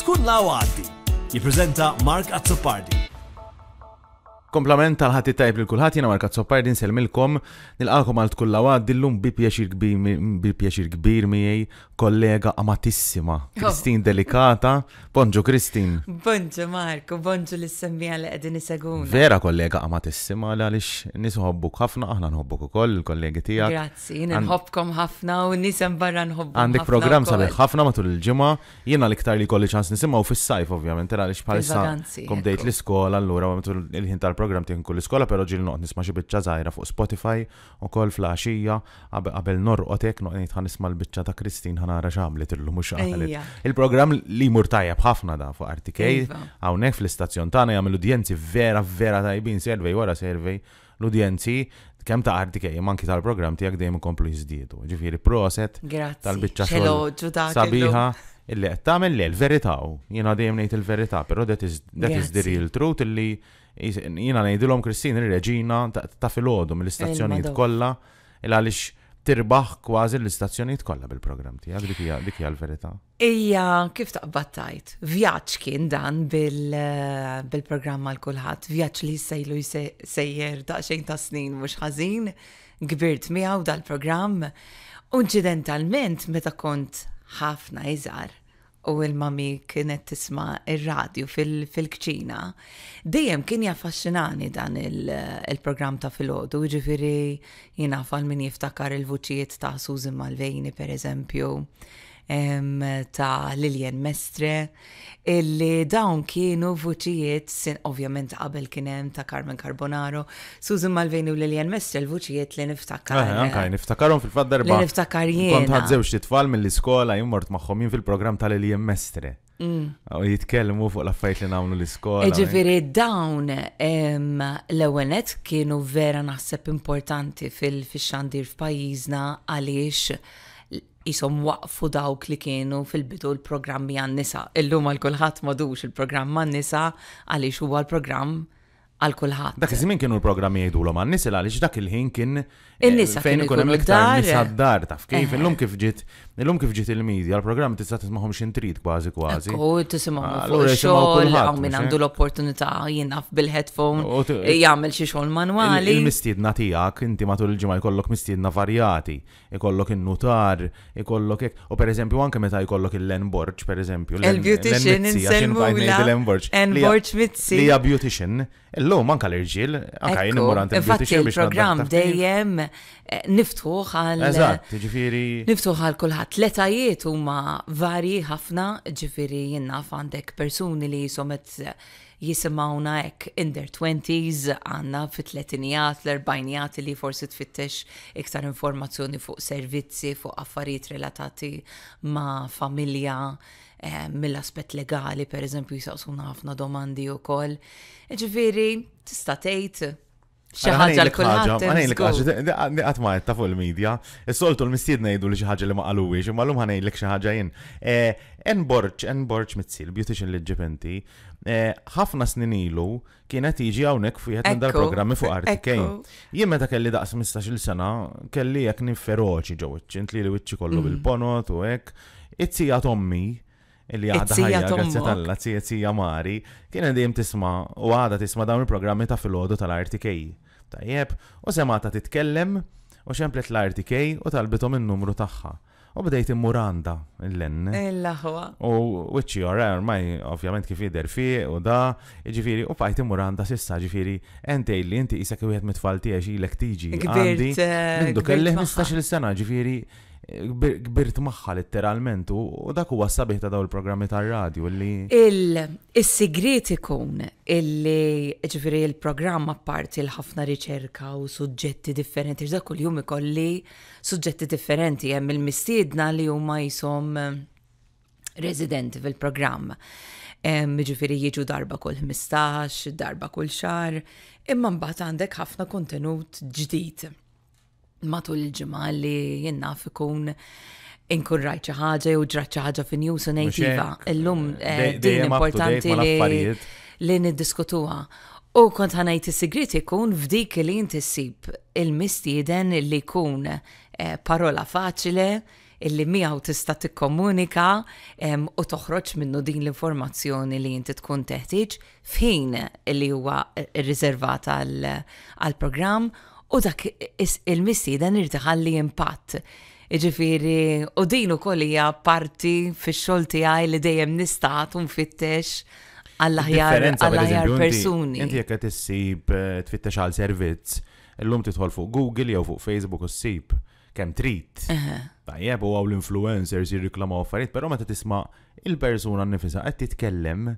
Skun la għaddi. Jiprezenta Mark Azzopardi. Komplament tal-ħati tajb li kulħat jena t soppar din selmilkom nil għalkom għal tkulla għad dillum bi pjaċir kbir bi miej kollega amatissima oh. Kristin Delikata. Bonġu Kristin. Bonġu Marku, bonġu li s-semmi għal edin segun Vera kollega amatissima li għalix nisuħobbuk ħafna, aħna nħobbuk u koll, kollegi tijak. Grazzi, nħobbkom ħafna u nisem barra nħobbuk. Għandik program sabiħ ħafna matul il-ġimma, jena l-iktar li kolli ċans nisimaw fis-sajf ovvjament, għalix palissa kom dejt l-iskola l-lura matul il-ħin tal program tiegħi kull iskola, però ġil noqt nisma' xi biċċa żgħira fuq Spotify ukoll flaxija qabel norqotek noqgħod ngħid nisma' l-biċċa ta' Kristin ħana ħanara x'għamlet illum mhux għamlet. Il-programm li mur tajjeb ħafna da fuq RTK iva. hawnhekk fl-istazzjon tagħna jagħmel udjenzi vera vera tajbin servej wara servej l-udjenzi kem ta' RTK, manki tal-program tiegħek dejjem komplu jiżdiedu. Ġifiri, proset tal-bicċa sabiħa illi qed tagħmel le l-verità, jiena dejjem ngħid il-verità, però that is the real truth illi jina ngħidilhom Kristin ir-Reġina ta' filgħodu mill-istazzjonijiet kolla il għalix tirbaħ kważi l-istazzjonijiet kollha bil-programm tiegħek dik hija l-verità. Ija, kif battajt? Vjaġġ kien dan bil-programm għal kulħadd, vjaġġ li sejlu sejjer xejn ta' snin mhux ħażin, kbirt miegħu dal-programm. Unċidentalment meta kont ħafna iżgħar u il-mami kienet tisma il-radju fil-kċina, dejjem kien jaffaxxinani dan il-program ta' fil-ħodu, ġifiri fal min jiftakar il-vuċijiet ta' Susan Malvejni per eżempju, ta' Lilien Mestre, illi dawn kienu vuċijiet, sin ovvjament qabel kienem ta' Carmen Carbonaro, Susan Malvin u Lilian Mestre l-vuċijiet li niftakar. Ah, anka, niftakarom fil-fat darba. Li niftakar jien. Kont ħadżewx titfall mill-iskola jimmort maħħom jien fil-program ta' Lilian Mestre. U mm. jitkellmu fuq l-affajt li namlu l-iskola. E Ġifiri, dawn l-ewenet kienu vera naħseb importanti fil-xandir f'pajjiżna għaliex jisom waqfu dawk li kienu fil-bidu l-programmi għan-nisa. Illum għal kulħadd madux il-programm għan-nisa għaliex huwa l-programm għal kulħadd. Dak iż-żmien kienu l-programmi jgħidulhom għan-nies għaliex dak il-ħin kien in nisa fejn ikun hemm l-iktar nies għad-dar taf kif eh. illum kif ġiet illum kif ġiet il-medja l-programm tista' tisma'hom xintrid kważi kważi. Ah, u tisimgħu fuq xogħol hawn min għandu l-opportunità jinaf bil-headphone jagħmel xi xogħol manwali. Il-mistiedna tiegħek inti matul il-ġimgħa jkollok mistiedna varjati, ikollok in-nutar, ikollok u pereżempju anke meta jkollok il-Len Borġ pereżempju. Il-beautician insemmu l-Len Borġ. Len Borġ Mitzi. Li beautician l manka l-irġil, anka jien Infatti il programm program dejjem eh, niftuħ għal. Eżatt, ġifiri. Niftuħ għal kulħadd. Letajiet huma varji ħafna, ġifiri jinnaf għandek persuni li jisomet jisimawna ek in their 20s, għanna fit-tletinijat, l-erbajnijat li forsi tfittex iktar informazzjoni fuq servizzi, fuq affarijiet relatati ma' familja Eh, mill-aspet legali, per eżempju, jisaqsuna ħafna domandi u koll. E Ġviri, tista' tgħid mela, ħaġa l-kulħat. Għanajlek ħagġa, għatmaħet ta' fuq il-medja, s-soltu l-mistied najdu li xaħġa li ma' għaluwi, xumallum ħanajlek xaħġa jen. Enborċ, eh, enborċ mitzil, beautician li ġipenti, eh, ħafna snin ilu kienet iġi għawnek fujet minn dal-programmi fuq Artikejn. Jien meta kelli daqs 15 sena, kelli jek niferoċi ġo, ċint li li wicċi kollu mm. bil-ponot u ek, it-sija illi għadha ħajja grazzi tal-la tzija Mari, kien dejjem tisma' u għadha tisma' dawn il-programmi ta' filgħodu tal-RTK. Tajjeb, u semata titkellem u xemplet l-RTK u talbitom in-numru tagħha. U bdejt immuranda l-len. Il-laħwa. U which you are, ovvjament kif jider fi u da, ġifiri, u fajt immuranda sissa ġifiri, ente li inti jisak kif jħed mitfalti għaxi l ektiġi tiġi. Għandi, nindu kelli 15 sena ġifiri, kbirt magħha letteralment u dak huwa sabiħ ta' daw il-programmi tar-radju li. il sigrit ikun illi ġifieri il-programm apparti l-ħafna riċerka u suġġetti differenti, ġdak kuljum ikolli suġġetti differenti hemm il-mistiedna li huma jisom eh, residenti fil-programm. Ġifiri jiġu darba kull 15, darba kull xar, imma mbagħad għandek ħafna kontenut ġdid matul il-ġimgħa li jennaf ikun inkun rajt xi ħaġa jew ġrat xi ħaġa fin news u ngħid iva, Illum eh, din importanti li li niddiskutuha. U kont ħanajt is-sigrit ikun f'dik li inti il-mistieden li jkun eh, parola faċile illi miegħu tista' tikkomunika u toħroġ minnu din l-informazzjoni li jinti tkun teħtieġ f'ħin li huwa rriservata għall-programm u dak il-missieden missi irtiħalli impatt. Iġifiri, u dinu kolija parti fi xol tijaj li dejjem nistat un fittex għall-ħjar persuni. Inti jekk qed issib eh, tfittex għal servizz, l-lum titħol fuq Google jew fuq Facebook u ssib kemm trid. Tajjeb u għaw l-influencers jirriklamaw affarijiet, però meta tisma' il-persuna nnifisha qed titkellem,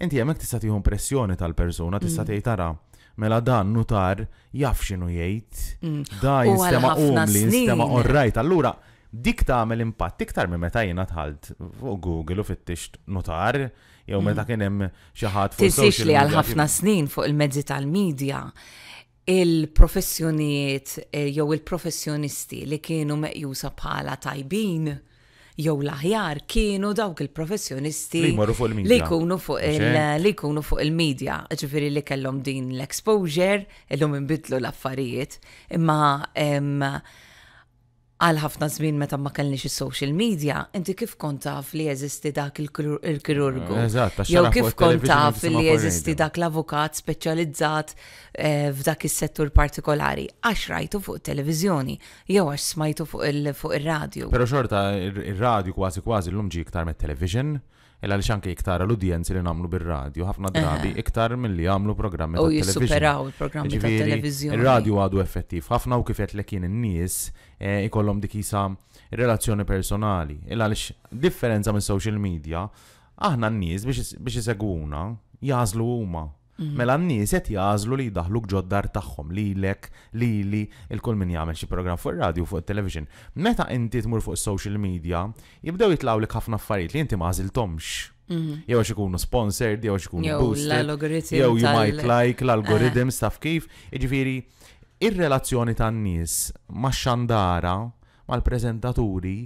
inti hemmhekk tista' tieħu impressjoni tal-persuna, tista' mm. tgħid tara mela dan nutar jaf xinu jgħid, mm. da jistema umli, jistema orrajt. Allura, dik tagħmel impatt iktar minn meta jiena tħalt fuq Google u fittisht notar jew mm. meta kien hemm xi ħadd fuq Tisix li għal ħafna snin fuq il-mezzi tal-medja il-professjonijiet eh, jew il-professjonisti li kienu meqjusa bħala tajbin jew l-aħjar kienu dawk il-professjonisti li jkunu fuq il-medja, ġifiri li kellhom din l-exposure, illum inbidlu l-affarijiet, imma għal ħafna żmien meta ma kellix is-social media, inti kif kont taf li jeżisti dak il-kirurgu? Jew kif kont taf li jeżisti dak l-avukat speċjalizzat eh, f'dak is-settur partikolari għax rajtu fuq televiżjoni jew għax smajtu fuq ir-radju. Però xorta ir-radju kważi kważi l-lum ġi iktar mit-television. Illa li xanki iktar l-udjenzi li namlu bil-radio, ħafna drabi iktar mill-li għamlu programmi ta' televizjoni. U jissuperaw il-programmi ta' televizjoni. Il-radio għadu effettiv, ħafna u kifet li kien n-nies eh, ikollom dik relazzjoni personali. Illa li differenza minn social media, aħna n-nies biex jisegwuna, jazlu huma Mhm. Mela n-nies qed jażlu li jdaħlu ġoddar tagħhom lilek, lili, il-kull min jagħmel xi programm fuq ir-radio fuq it-television. Meta inti tmur fuq is-social media, jibdew jitlaw jitlawlek ħafna affarijiet li inti ma għażiltomx. Mhm. Jew għax ikunu sponsored, jew għax ikunu boost. jew you might like l-algorithms eh. taf kif, jiġifieri ir-relazzjoni tan-nies ma' xandara mal-prezentaturi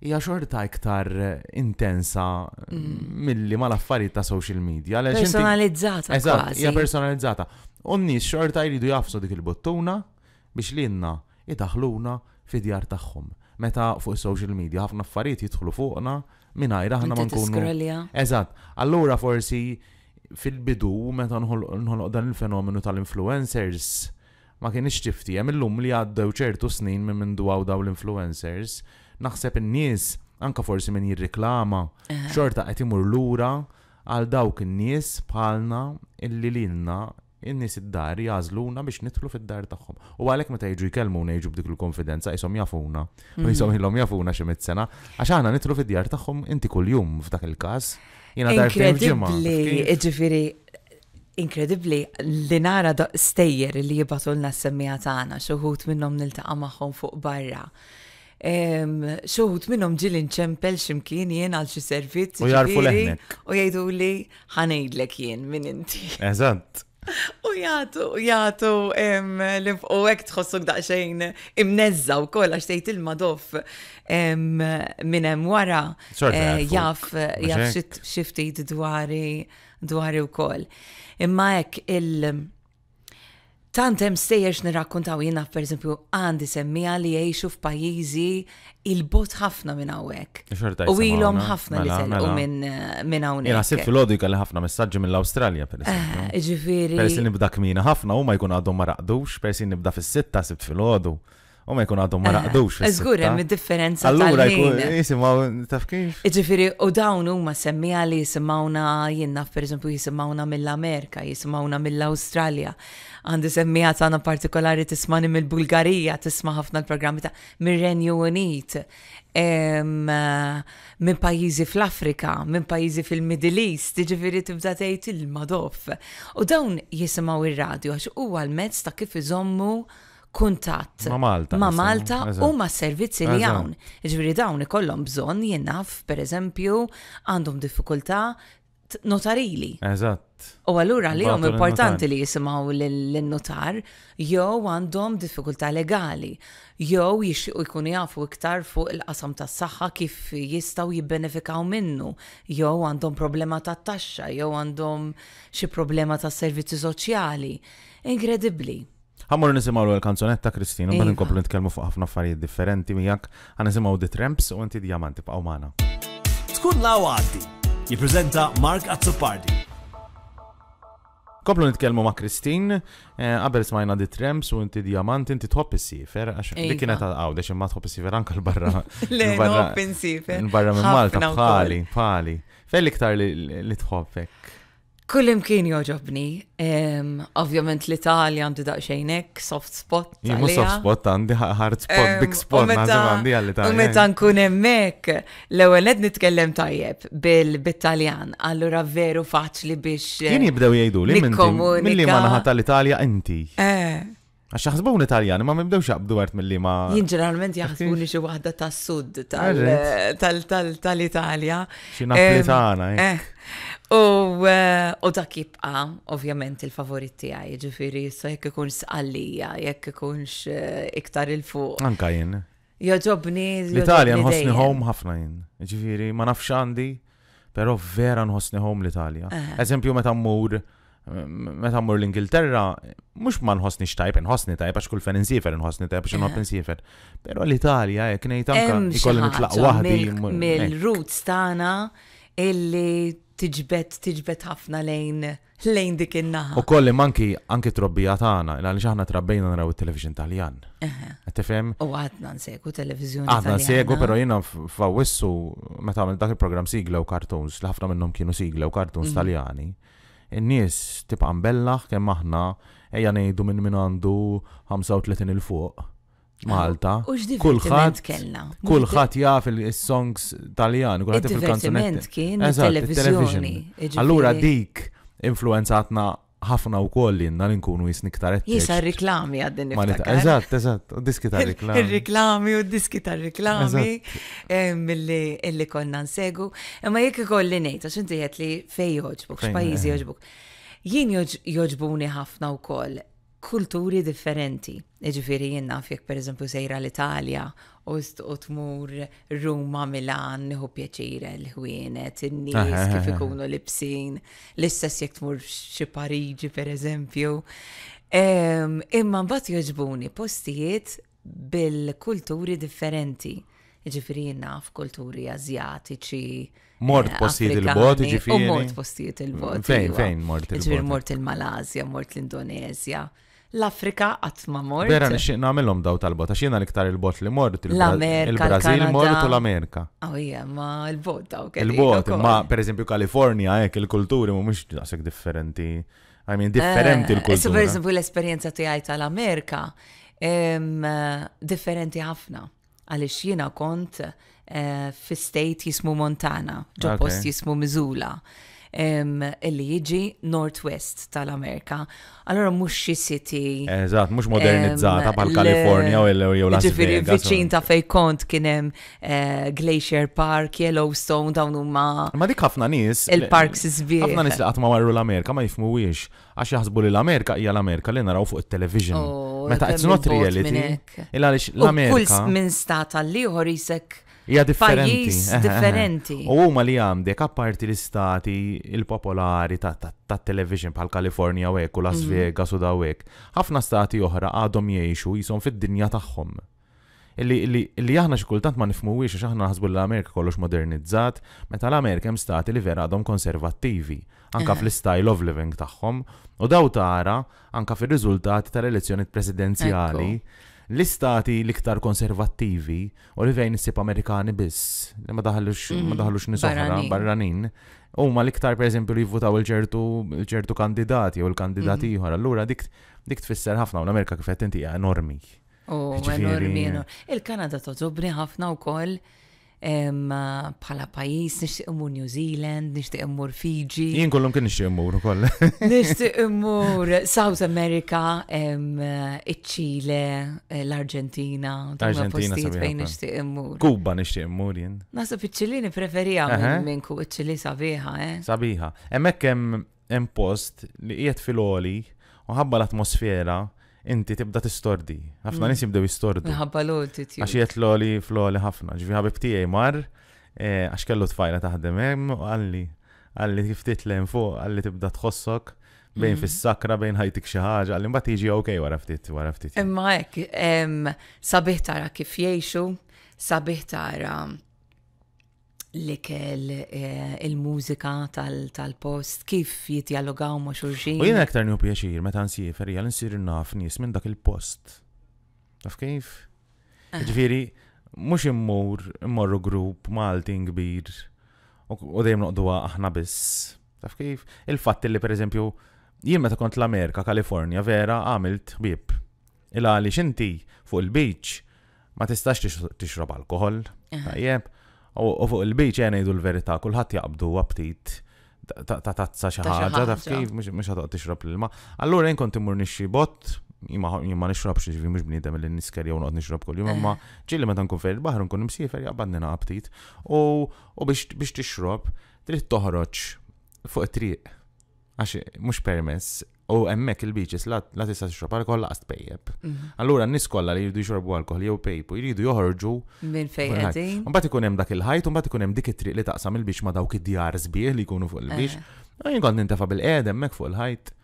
hija xorta iktar eh, intensa mm. milli ma l-affarijiet ta' social media. Personalizzata. Eżatt, hija personalizzata. Onni xorta jridu jafsu dik il-bottuna biex l-inna idaħluna fi djar tagħhom. Meta fuq social media ħafna affarijiet jidħlu fuqna mingħajr aħna ma nkunu. Eżatt, allura forsi fil-bidu meta nħolq dan il-fenomenu tal-influencers ma kienx tifti hemm illum li għaddew ċertu snin minn minn dwaw daw l-influencers naħseb in-nies anka forsi min jirriklama xorta qed imur lura għal dawk in-nies bħalna illi lilna in-nies id-dar jażluna biex nidħlu fid-dar tagħhom. U għalhekk meta jiġu jkellmuna jiġu b'dik il-konfidenza isom jafuna. Mm-hmm. U isom ilhom jafuna xi mit-sena għax aħna nidħlu fid-djar tagħhom inti kuljum f'dak il-każ. Jiena dar ġifieri inkredibli li nara stejjer li jibatulna s-semmija tagħna xi minnhom niltaqa' magħhom fuq barra xoħut minnom ġilin ċempel ximkien jien għal xi servizz. U jarfu leħnek. U jajdu li ħanejdlek jien minn inti. Eżatt. U jgħatu, u jgħatu, u għek tħossuk daqxejn imnezza u koll għax tejt il-madof minnem wara jaff jaff xiftit dwari dwari u koll. Imma għek il- Tantem stejjex nirrakkuntaw jena per eżempju għandi semmija li jiexu f'pajjiżi il-bot ħafna minn hawnhekk. U ilhom ħafna li telqu mela, mela. minn hawnhekk. Jena sib fil-logika ħafna messaġġi mill-Awstralja per eh, eżempju. Ġifieri. Persi nibda kmina ħafna u ma jkun għadhom ma raqdux, persi nibda fis-sitta sibt fil-ħodu. U ma jkun għadhom ma naqdux. Eh, eżgur hemm id-differenza. Allura jisimgħu taf kif. Ġifieri u dawn huma semmija li jisimgħuna jien naf pereżempju jisimgħuna mill-Amerika, jisimgħuna mill-Awstralja. Għandi semmija tagħna partikolari tismani mill-Bulgarija, tisma' ħafna l-programmi ta' mir-Renju Unit, minn pajjiżi fl-Afrika, minn pajjiżi fil-Middle East, ġifieri tibda tgħid il madof U dawn jisimgħu ir-radju għax huwa l-mezz ta' kif iżommu kuntat ma Malta, ma Malta u ma servizzi li hawn. Ġifieri dawn ikollhom bżonn jennaf, per pereżempju għandhom diffikultà notarili. Eżatt. U allura li għom importanti li jisimaw l-notar, jew għandhom diffikultà legali, jew jixu jkunu jafu iktar fuq il-qasam tas saħħa kif jistaw jibbenefikaw minnu, jew għandhom problema ta' taxxa, jew għandhom xi problema ta' servizzi soċjali. Inkredibbli. Għamur nisimaw l-kanzonetta Kristina, bħal iva. nkomplu nitkelmu fuq ħafna affarijiet differenti miegħek, għan nisimaw The Tramps u inti Diamanti bqgħu magħna. Tkun law għaddi, jiprezenta Mark Azzopardi. Koplu nitkellmu ma' Kristin, għabel eh, smajna di Trems u inti diamant, inti tħobb is-sifer, għax li iva. kienet għaw, dex ma tħobb is-sifer anka l-barra. L-barra minn Malta, bħali, bħali. Fej li iktar li tħobbek? Kullim kien joġobni. Um, Ovvjament l-Italja għandu daqxajnek, soft spot. Jimmu soft spot għandi, hard spot, um, big spot, nazim għandi għall-Italja. U meta nkun emmek, l-ewel ed nitkellem tajjeb bil-Italjan, allura veru faċli biex. Kien eh, jibdew jgħidu li minn li ma naħat l-Italja inti. Eh. Għax jaħsbu l-Italjan, ma mibdew jaqbdu għart mill-li ma. Jien ġeneralment jaħsbu li xi waħda tas-sud tal-Italja. Xi napolitana, eh. Eh, u dak jibqa, ovvjament, il-favorit tiegħi, ġifiri, sa jekk ikun sqallija, jekk ikunx eh, iktar il-fuq. Anka jien. Joġobni. L-Italja nħossni home ħafna jien. Ġifiri, ma nafx għandi, però vera nħossni home l-Italja. Eżempju meta mmur meta mmur l-Ingilterra, mhux ma nħossni xtajb, nħosni tajp, għax kull fen insifer, nħosni tajp, għax nħobb insifer. Però l-Italja, jekk ngħid anka it nitlaq waħdi. Mill-roots tagħna illi tiġbet, tiġbet ħafna lejn lejn dik in-naħa. U kolli manki anki trobbija tagħna, għaliex aħna trabbejna naraw it-television Taljan. Tifhem? U għadna nsegu televiżjoni. Għadna nsegu, però jiena fawissu meta għamil dak il-programm sigla u li ħafna minnhom kienu sigla u mhm. Taljani. In-nies tibqa' mbellaħ kemm aħna ejja ngħidu minn min għandu 35 il fuq Malta. Kulħadd kulħadd jaf il-songs Taljan, kulħadd jaf il-kanzunetti. kien televiżjoni. Allura dik influenzatna ħafna u koll jenna li nkunu jisni ktaret. Jisa reklami għaddin niftakar. Eżat, eżat, u diski ta' reklami. Il-reklami u diski ta' reklami eh, mill-li konna nsegu. Ma jek li nejt, għax inti li fej joġbuk, x'pajjiżi joġbuk. Jien joġbuni ħafna u koll kulturi differenti. Iġifiri jenna fjek per eżempju sejra l-Italja u tmur Ruma, Milan, nħu pjaċire l-ħwienet, n-nis kif ikunu l-ibsin, l-istess jek tmur xi Pariġi per eżempju. Imma mbagħad joġbuni postijiet bil-kulturi differenti. jenna naf kulturi azjatiċi. Mort eh, postijiet il-bot, iġifiri. Mort postijiet il-bot. Fejn, fejn mort il-bot. Iġifiri mort il-Malazja, mort l-Indonezja l-Afrika qatt ma mort. Vera nixtieq għamilom daw tal-bot għax jena l-iktar il-bot li mort il brazil mort u l-Amerika. Oh, Awija, ma l-bot daw Il-bot, ma esempio Kalifornia, ek eh, il-kulturi mux għasek differenti. I mean, differenti eh, il-kulturi. kultura per esempio l-esperjenza tiegħi tal-Amerika differenti ħafna għaliex jiena kont eh, fi state jismu Montana, ġo post jismu Missoula illi jiġi Northwest tal-Amerika. Allora mhux xi city. Eżatt, mhux modernizzata bħal California u jew Las Ġifieri viċin ta' fej kont kien hemm eh, Glacier Park, Yellowstone dawn huma. Ma dik ħafna nies. Il-parks iżbieħ. Ħafna nis li qatt ma warru l-Amerika ma jifmuwiex għax jahzbu li l-Amerika hija l-Amerika li naraw fuq it-television. Oh, Meta it's not reality. Il għalix l-Amerika. Kull minn stat għalli ieħor isek Ja differenti. Eh, eh, eh. differenti. U huma li għandek apparti l-istati il-popolari ta' television bħal u hekk u Las mhm. Vegas u dawek. Ħafna stati oħra għadhom jgħixu jisom fid-dinja tagħhom. illi aħna xikultant ma nifmuwix għax aħna ħasbu l-Amerika kollox modernizzat, meta l-Amerika hemm stati li vera għadhom konservattivi, anka fl-style of living tagħhom, u daw tara anka fir-riżultati tal-elezzjoni presidenzjali l-istati l-iktar konservattivi u li fejn issib Amerikani biss li ma daħallux ma mhm. daħallux nisoħra barranin ma l-iktar pereżempju li jivvutaw il-ċertu ċertu kandidati u l-kandidati mhm. ieħor. Allura dik dik tfisser ħafna u l-Amerika kif qed inti enormi. Oh, jiġifieri- enormi. Il-Kanada tozobri ħafna wkoll. koll Ah, bħala pajis, nishtiq immur New Zealand, nishtiq immur Fiji. Jien kollum kien nishtiq immur ukoll. nishtiq immur South America, eh, iċ-Ċile, eh, l argentina postijiet fejn nishtiq immur. Kuba nishtiq immur jien. Nasib iċ preferija minn ku iċ-Ċili sabiħa, eh? Sabiħa. Emmek hemm post li qiegħed fil-oli u ħabba l-atmosfera inti tibda tistordi. Ħafna mm. nis jibdew jistordu. Ħabba l-attitude. Għax jgħet l-oli fl-oli ħafna. ġvi ħabib tiegħi mar, e, għax kellu tfajla taħdem hemm u għalli għalli kif titlem fuq, għalli tibda tħossok bejn mm. fis-sakra bejn ħajtik xi ħaġa, għalli mbagħad tiġi okej wara ftit wara ftit. Imma hekk sabiħ tara kif jgħixu, sabiħ tara l-ikel, eh, il-mużika tal-post, kif jitjalogaw ma' xurxin. U jena aktar nju pjaċir, meta nsifer, jgħal nsir naf nis minn dak il-post. Taf kif? Ah. Ġviri, mux immur, immorru grup, maltin kbir, u dejjem noqduwa aħna biss. Taf kif? Il-fatt li per eżempju, jien meta kont l-Amerika, Kalifornja, vera, għamilt bib. Il-għali xinti fuq il-beach, ma tistax tixrob alkohol, ah. tajjeb, U fuq il-biċ jena jgħidu l-verità, kulħadd jaqbdu għabtit ta' tazza xi ħaġa, ta' kif mhux ħadoq tixrob l-ilma. Allura jien kont immur nixxi bott, jimma nixrob xi ġifi mhux bniedem li niskerja u noqgħod nixrob kuljum, ma, eh. ġilli meta nkun fer il-baħar nkun msifer jaqbadni għabtit, u biex tixrob trid toħroġ fuq it-triq għax mux permess U emmek il-biċis la tista tixrob alkohol laqast pejjeb. Mhm. Allura n-nis kollha li jridu jxorbu alkohol jew pejpu jridu joħorġu. Minn fejn qegħdin. Mbagħad ikun hemm dak il-ħajt u mbagħad ikun hemm dik it-triq li taqsam il-biċ ma dawk id-djar sbieħ li jkunu fuq il-biċ. Eh. Ah, jien kont nintefa' bil-qed hemmhekk fuq il-ħajt.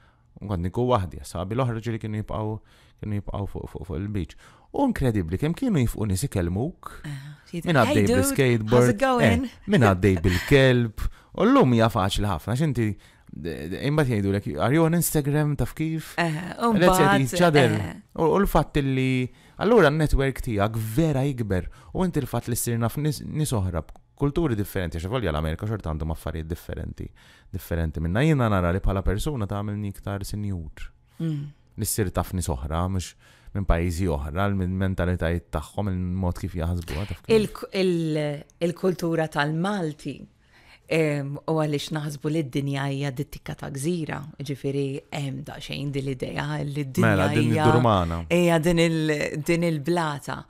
Kont niku waħdi, sabi l-oħroġ li kienu jibqgħu kienu jibqgħu fuq il-biċ. U inkredibbli kemm kienu jifqu nies ikellmuk. Eh, min għaddej bil-skateboard. Eh, min għaddej bil-kelb. U l-lum hija faċli ħafna x'inti Imbat jgħidu l are you on Instagram taf kif? Eh, Let's each other. Eh. U l-fat li, allura n-network tijak vera jikber u inti l-fat li s-sirna nisoħrab kulturi differenti, għalja l-Amerika xort għandhom affarijiet differenti, differenti minna jina nara li bħala persuna ta' għamilni iktar senjur. Nissir mm. taf nisohra, mux minn pajizi oħra, minn mentalitajiet tagħhom, il-mod kif jahazbu Il-kultura tal-Malti U għalix naħsbu li d-dinja hija dittika ta' gżira, ġifiri hemm xejn din l-idea li d-dinja mela, hija din il-blata.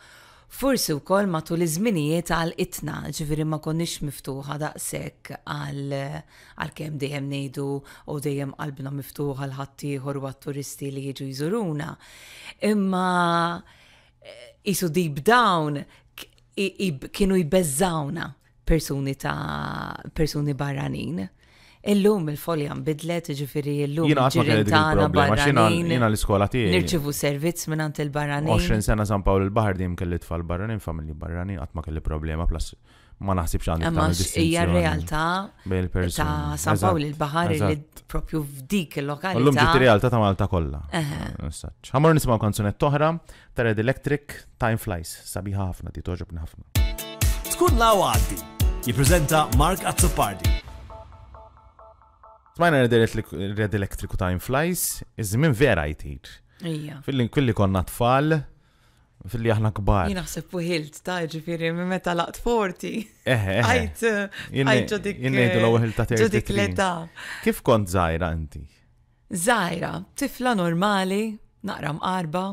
Forsi wkoll matul iż-żminijiet għal itna, ġifiri ma konniex miftuħa daqshekk għal kem dejjem ngħidu u dejjem qalbna miftuħa l ħaddieħor u turisti li jiġu jżuruna. Imma eh, isu deep down kienu jbeżawna persuni ta' persuni barranin. Illum il-folja mbidlet, ġifiri illum. Jina għasma jina l-iskola tiegħi. Nirċivu servizz minn il-barranin. 20 sena San Pawl il-Bahar dim kelli tfal barranin, familji barranin, għatma kelli problema, plus ma naħsibx għandi ta' Ija realtà ta' San Pawl il-Bahar li propju f'dik il-lokalità. Illum ġiet realtà ta' Malta kollha. Ħamor nisimaw kanzunet toħra ta' Red Electric Time Flies, sabiħa ħafna, ti toġobni ħafna. Tkun la' għaddi jiprezenta Mark Azzopardi. Smajna Red elektriku Time Flies, iż-żmien vera jtir. Fil-lin kulli konna tfal, fil-li aħna kbar. Jina xsepp uħilt, ta' ġifiri, meta laqt 40. Eħe. Eh, eh, eh. Għajt, għajt ġodik. Jinnejdu l-għuħil ta' ġodik l-età. Kif kont zaħira inti? Zaħira, tifla normali, naqram arba,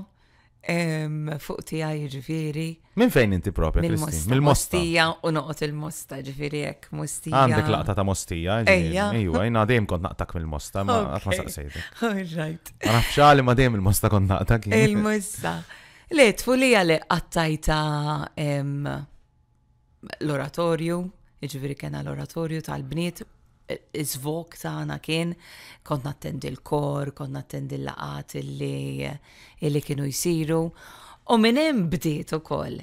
Fuq tija ġifiri. Minn fejn inti propja, Kristi? Mill-mosta. Mostija u noqot il-mosta ġifiri jek, mostija. Għandek laqta ta' mostija. Ejja. Ejja, jina dejjem kont naqtak mill-mosta, ma għat ma saqsejt. Alright. Għanafxa li ma dejjem il-mosta kont naqtak. Il-mosta. Le, tfulija li għattajta l-oratorju, ġifiri kena l-oratorju tal-bniet iż-vok tagħna kien kont nattendi l-kor, kont nattendi l-laqat illi kienu jsiru. U minn hemm bdiet ukoll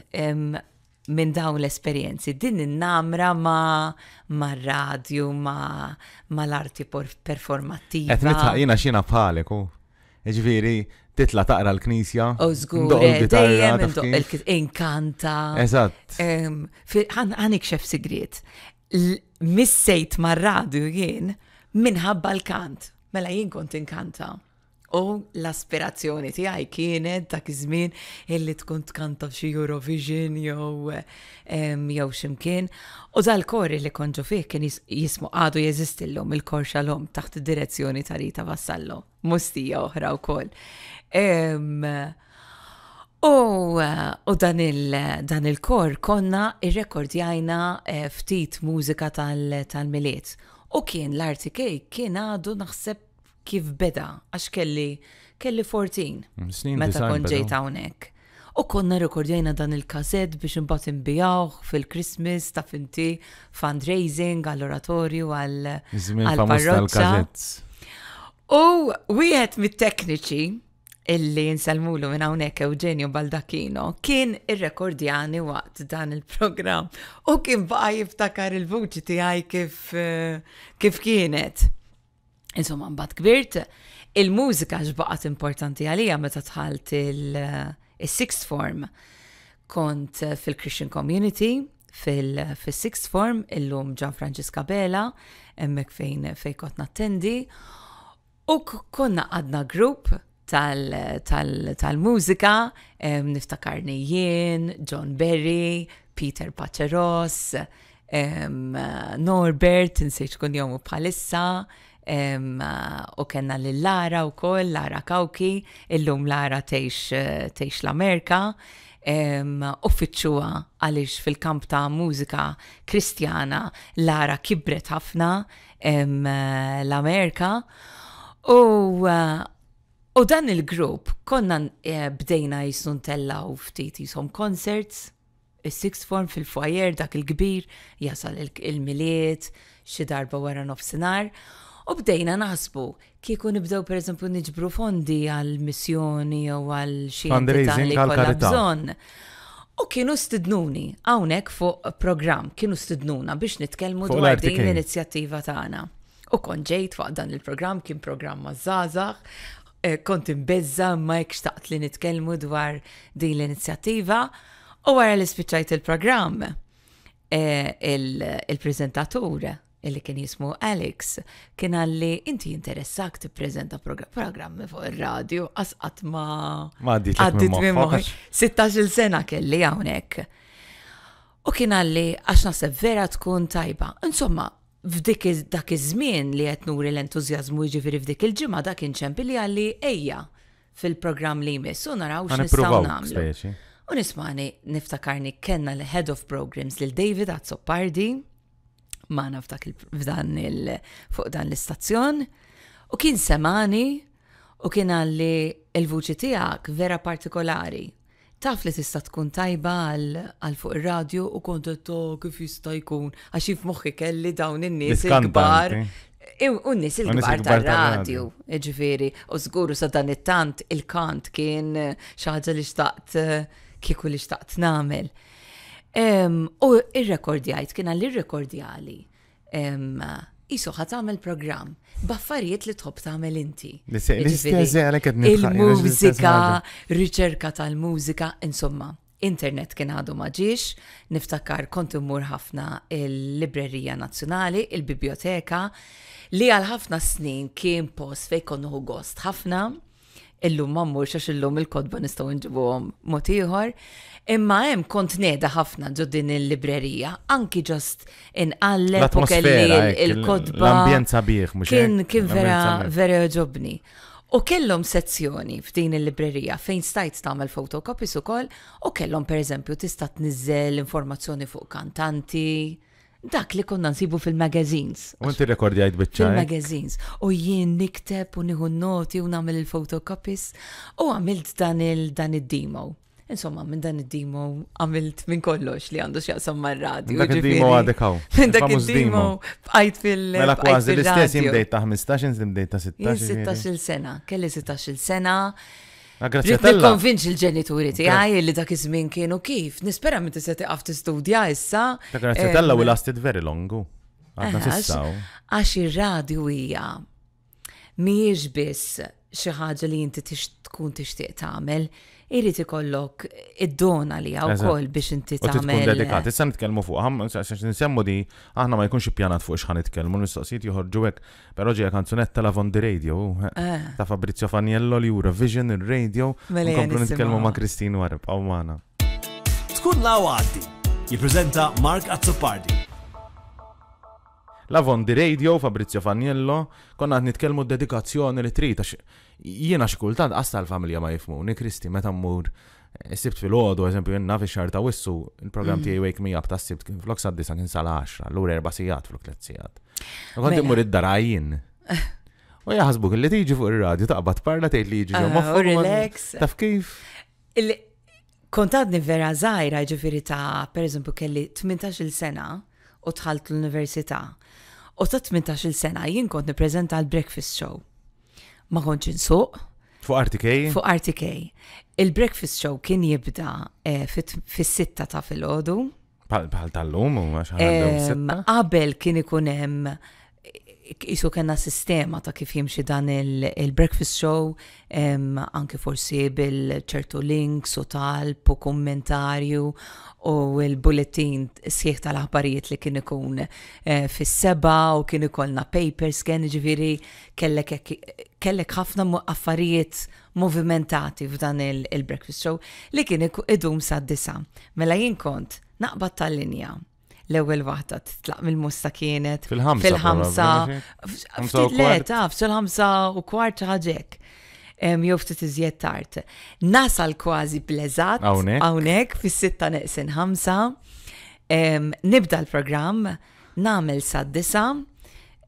minn dawn l-esperienzi, din innamra ma, ma radju, ma, ma l-arti performattiva. Et jina xina bħalek, ġviri, titla taqra l-knisja. U zgur, eh, dejjem inkanta. Eżatt. Għan xef sigriet missejt mar-radju jien minħabba l-kant. Mela jien kont inkanta. U l-aspirazzjoni tiegħi kienet dak iż-żmien illi tkun tkanta f'xi Eurovision jew jew x'imkien. U dal-kor li konġu fih kien jismu għadu jeżistilhom il-kor xalom taħt id-direzzjoni ta' Rita Vassallo, mustija oħra wkoll. U uh, dan il-kor konna uh, ftit mużika tal-miliet. U kien l-artikej kien għadu naħseb kif beda, għax kelli kelli 14. Meta kon ġejt hawnhekk. U konna rekordjajna dan il-kazet biex imbat imbijawh fil-Christmas ta' finti fundraising għall-oratorju għall-parrozza. U wieħed mit-tekniċi illi nsalmulu minn hawnhekk Eugenio Baldacchino kien irrekordjani waqt dan il-programm u kien baqa jiftakar il-vuċi tiegħi kif eh, kif kienet. Insomma, mbagħad kbirt, il-mużika x'baqgħet importanti għalija meta tħalt il-sixth eh, form. Kont fil-Christian Community, fil-sixth form, illum Gian Franġiska Bela, emmek fejn fejkot kont nattendi, u konna għadna grupp tal-mużika, niftakarni jien, John Berry, Peter Paceros, Norbert, nsejt kun jomu bħalissa, u kena li lara u koll, Lara Kauki, illum Lara teix l-Amerika, uffiċuwa għalix fil-kamp ta' mużika kristjana Lara kibret ħafna l-Amerika u U dan il-grupp konna e, bdejna jisuntellaw ftit jisom concerts, il-sixth form fil-foyer dak il-kbir, jasal il-miliet, xi darba wara nofsinhar, u bdejna naħsbu kieku nibdew eżempju niġbru fondi għal missjoni jew għal xi li kollha bżonn. U kienu stidnuni hawnhekk fuq programm kienu stidnuna biex nitkellmu dwar din l-inizjattiva tagħna. U konġejt ġejt dan il-programm kien programm mażażax, Eh, kont imbezza ma jekxtaqt li nitkellmu dwar din l-inizjattiva u wara li spiċajt il-programm eh, il-prezentatur li kien jismu Alex kien għalli inti interessak tippreżenta programmi fuq ir-radio għasqat ma għaddit minn moħi 16 sena kelli hawnhekk. U kien għalli għax naseb vera tkun tajba. Insomma, f'dik dak iż-żmien li qed nuri l-entużjażmu jiġifieri f'dik il-ġimgħa dak inċempi li għalli ejja fil-programm li jmiss u naraw x'nistgħu nagħmlu. U nismani niftakarni kenna l-head of programs lil David Azzopardi magħna f'dan il fuq dan l-istazzjon u kien semani u kien għalli il-vuċi tiegħek vera partikolari taf li tista' tkun tajba għal fuq ir-radju u kont to kif jista' jkun għax f'moħħi kelli dawn in-nies il-kbar. U n-nies il-kbar tar-radju, ġifieri, u żguru sa dan it-tant il-kant kien xi ħaġa li xtaqt kieku li xtaqt nagħmel. U ir-rekordjajt kien għall-irrekordjali. Isu ħat għamil program baffariet li tħob tagħmel inti. Il-mużika, riċerka tal-mużika, insomma, internet kien għadu maġiex, niftakar kont mur ħafna il-Librerija Nazzjonali, il-Biblioteka, li għal ħafna snin kien post fej konnu gost ħafna illum mammu mmurx għax illum il-kodba nistgħu nġibu mod ieħor. Imma hemm kont neda ħafna ġu din il-librerija, anki ġost in u kelli eh, il-kodba. L-ambjent sabiħ mux. kien kien vera vera ġobni. U kellhom sezzjoni f'din il-librerija fejn stajt tagħmel fotokopis ukoll u kellhom pereżempju tista' tniżel informazzjoni fuq kantanti, dak li konna nsibu fil-magazines. U rekordi għajt bieċa. Fil-magazines. U jien nikteb u nihun noti u nagħmel il fotokopis u għamilt dan il-dan id-demo. Insomma, minn dan id demo għamilt minn kollox li għandu xjaqsam mar radio. Dak id-dimo għadekaw. Dak id demo bqajt fil- Mela kważi l-istess jimdejt ta' 15, jimdejt ta' 16. 16 sena, kelli 16 sena. Grazie tal il-ġenituri tiegħi li dak iż-żmien kienu kif. Nispera minn se tiqaf tistudja issa. Ta' grazie u lasted very longu. Għax ir-radju hija mhijiex biss xi ħaġa li inti tkun tixtieq tagħmel, irrid ikollok id-dona li wkoll biex inti tagħmel. Dedikat, issa nitkellmu fuq, nsemmu di aħna ma jkunx pjanat fuq x'ħan nitkelmu, mistoqsijiet joħorġu hekk, però ġejja kanzunetta la Vondi Radio eh, ah. ta' Fabrizio Faniello li Eurovision ir-radio mela nkomplu nitkellmu ma' Kristin Warb għaw magħna. Tkun la għaddi, jiprezenta Mark Azzopardi. La Vondi Radio, Fabrizio Faniello, konna għad nitkellmu dedikazzjoni li trita jiena xkultant għasta l-familja ma jifmuni, Kristi, meta mmur s-sibt eh, fil-ħodu, eżempju, jenna fi xar ta' wissu, il-program mm. tiegħi Wake Me Up ta' s-sibt kien flok sa' disa kien sala 10 l-ura erba' sijat flok tlet sijat. U konti mela. mmur id-darajin. U jaħsbuk li tiġi fuq ir-radju taqbad parla tgħid li jiġi ah, ma' relax. Taf kif? Kontadni vera zaħira ġifiri ta' per eżempju kelli 18 sena u tħalt l-università. U ta' 18 sena jien kont nippreżenta l-breakfast show ma konċ insuq. Fuq RTK? Fuq RTK. Il-breakfast show kien jibda eh, fis-sitta ta' fil-ħodu. Bħal tal-lum u Qabel kien ikun hemm jisu kena sistema ta' kif jimxi dan il-breakfast show, anke forsi bil-ċertu links u talb u kommentarju u l-bulletin sieħ tal-aħbarijiet li kien ikun eh, fis-seba u kien ikollna papers kien ġifiri kellek ħafna affarijiet movimentati f'dan il-breakfast show li kien idum sa' disa. Mela jien kont naqbad tal-linja l-ewwel waħda titlaq mill-musta kienet. Fil-ħamsa. Fil-ħamsa. Ftit fil-ħamsa u kwart ħaġek jew ftit iżjed tard. Nasal kważi blezat hawnhekk fis-sitta neqsin ħamsa. Nibda l-programm, namel sa'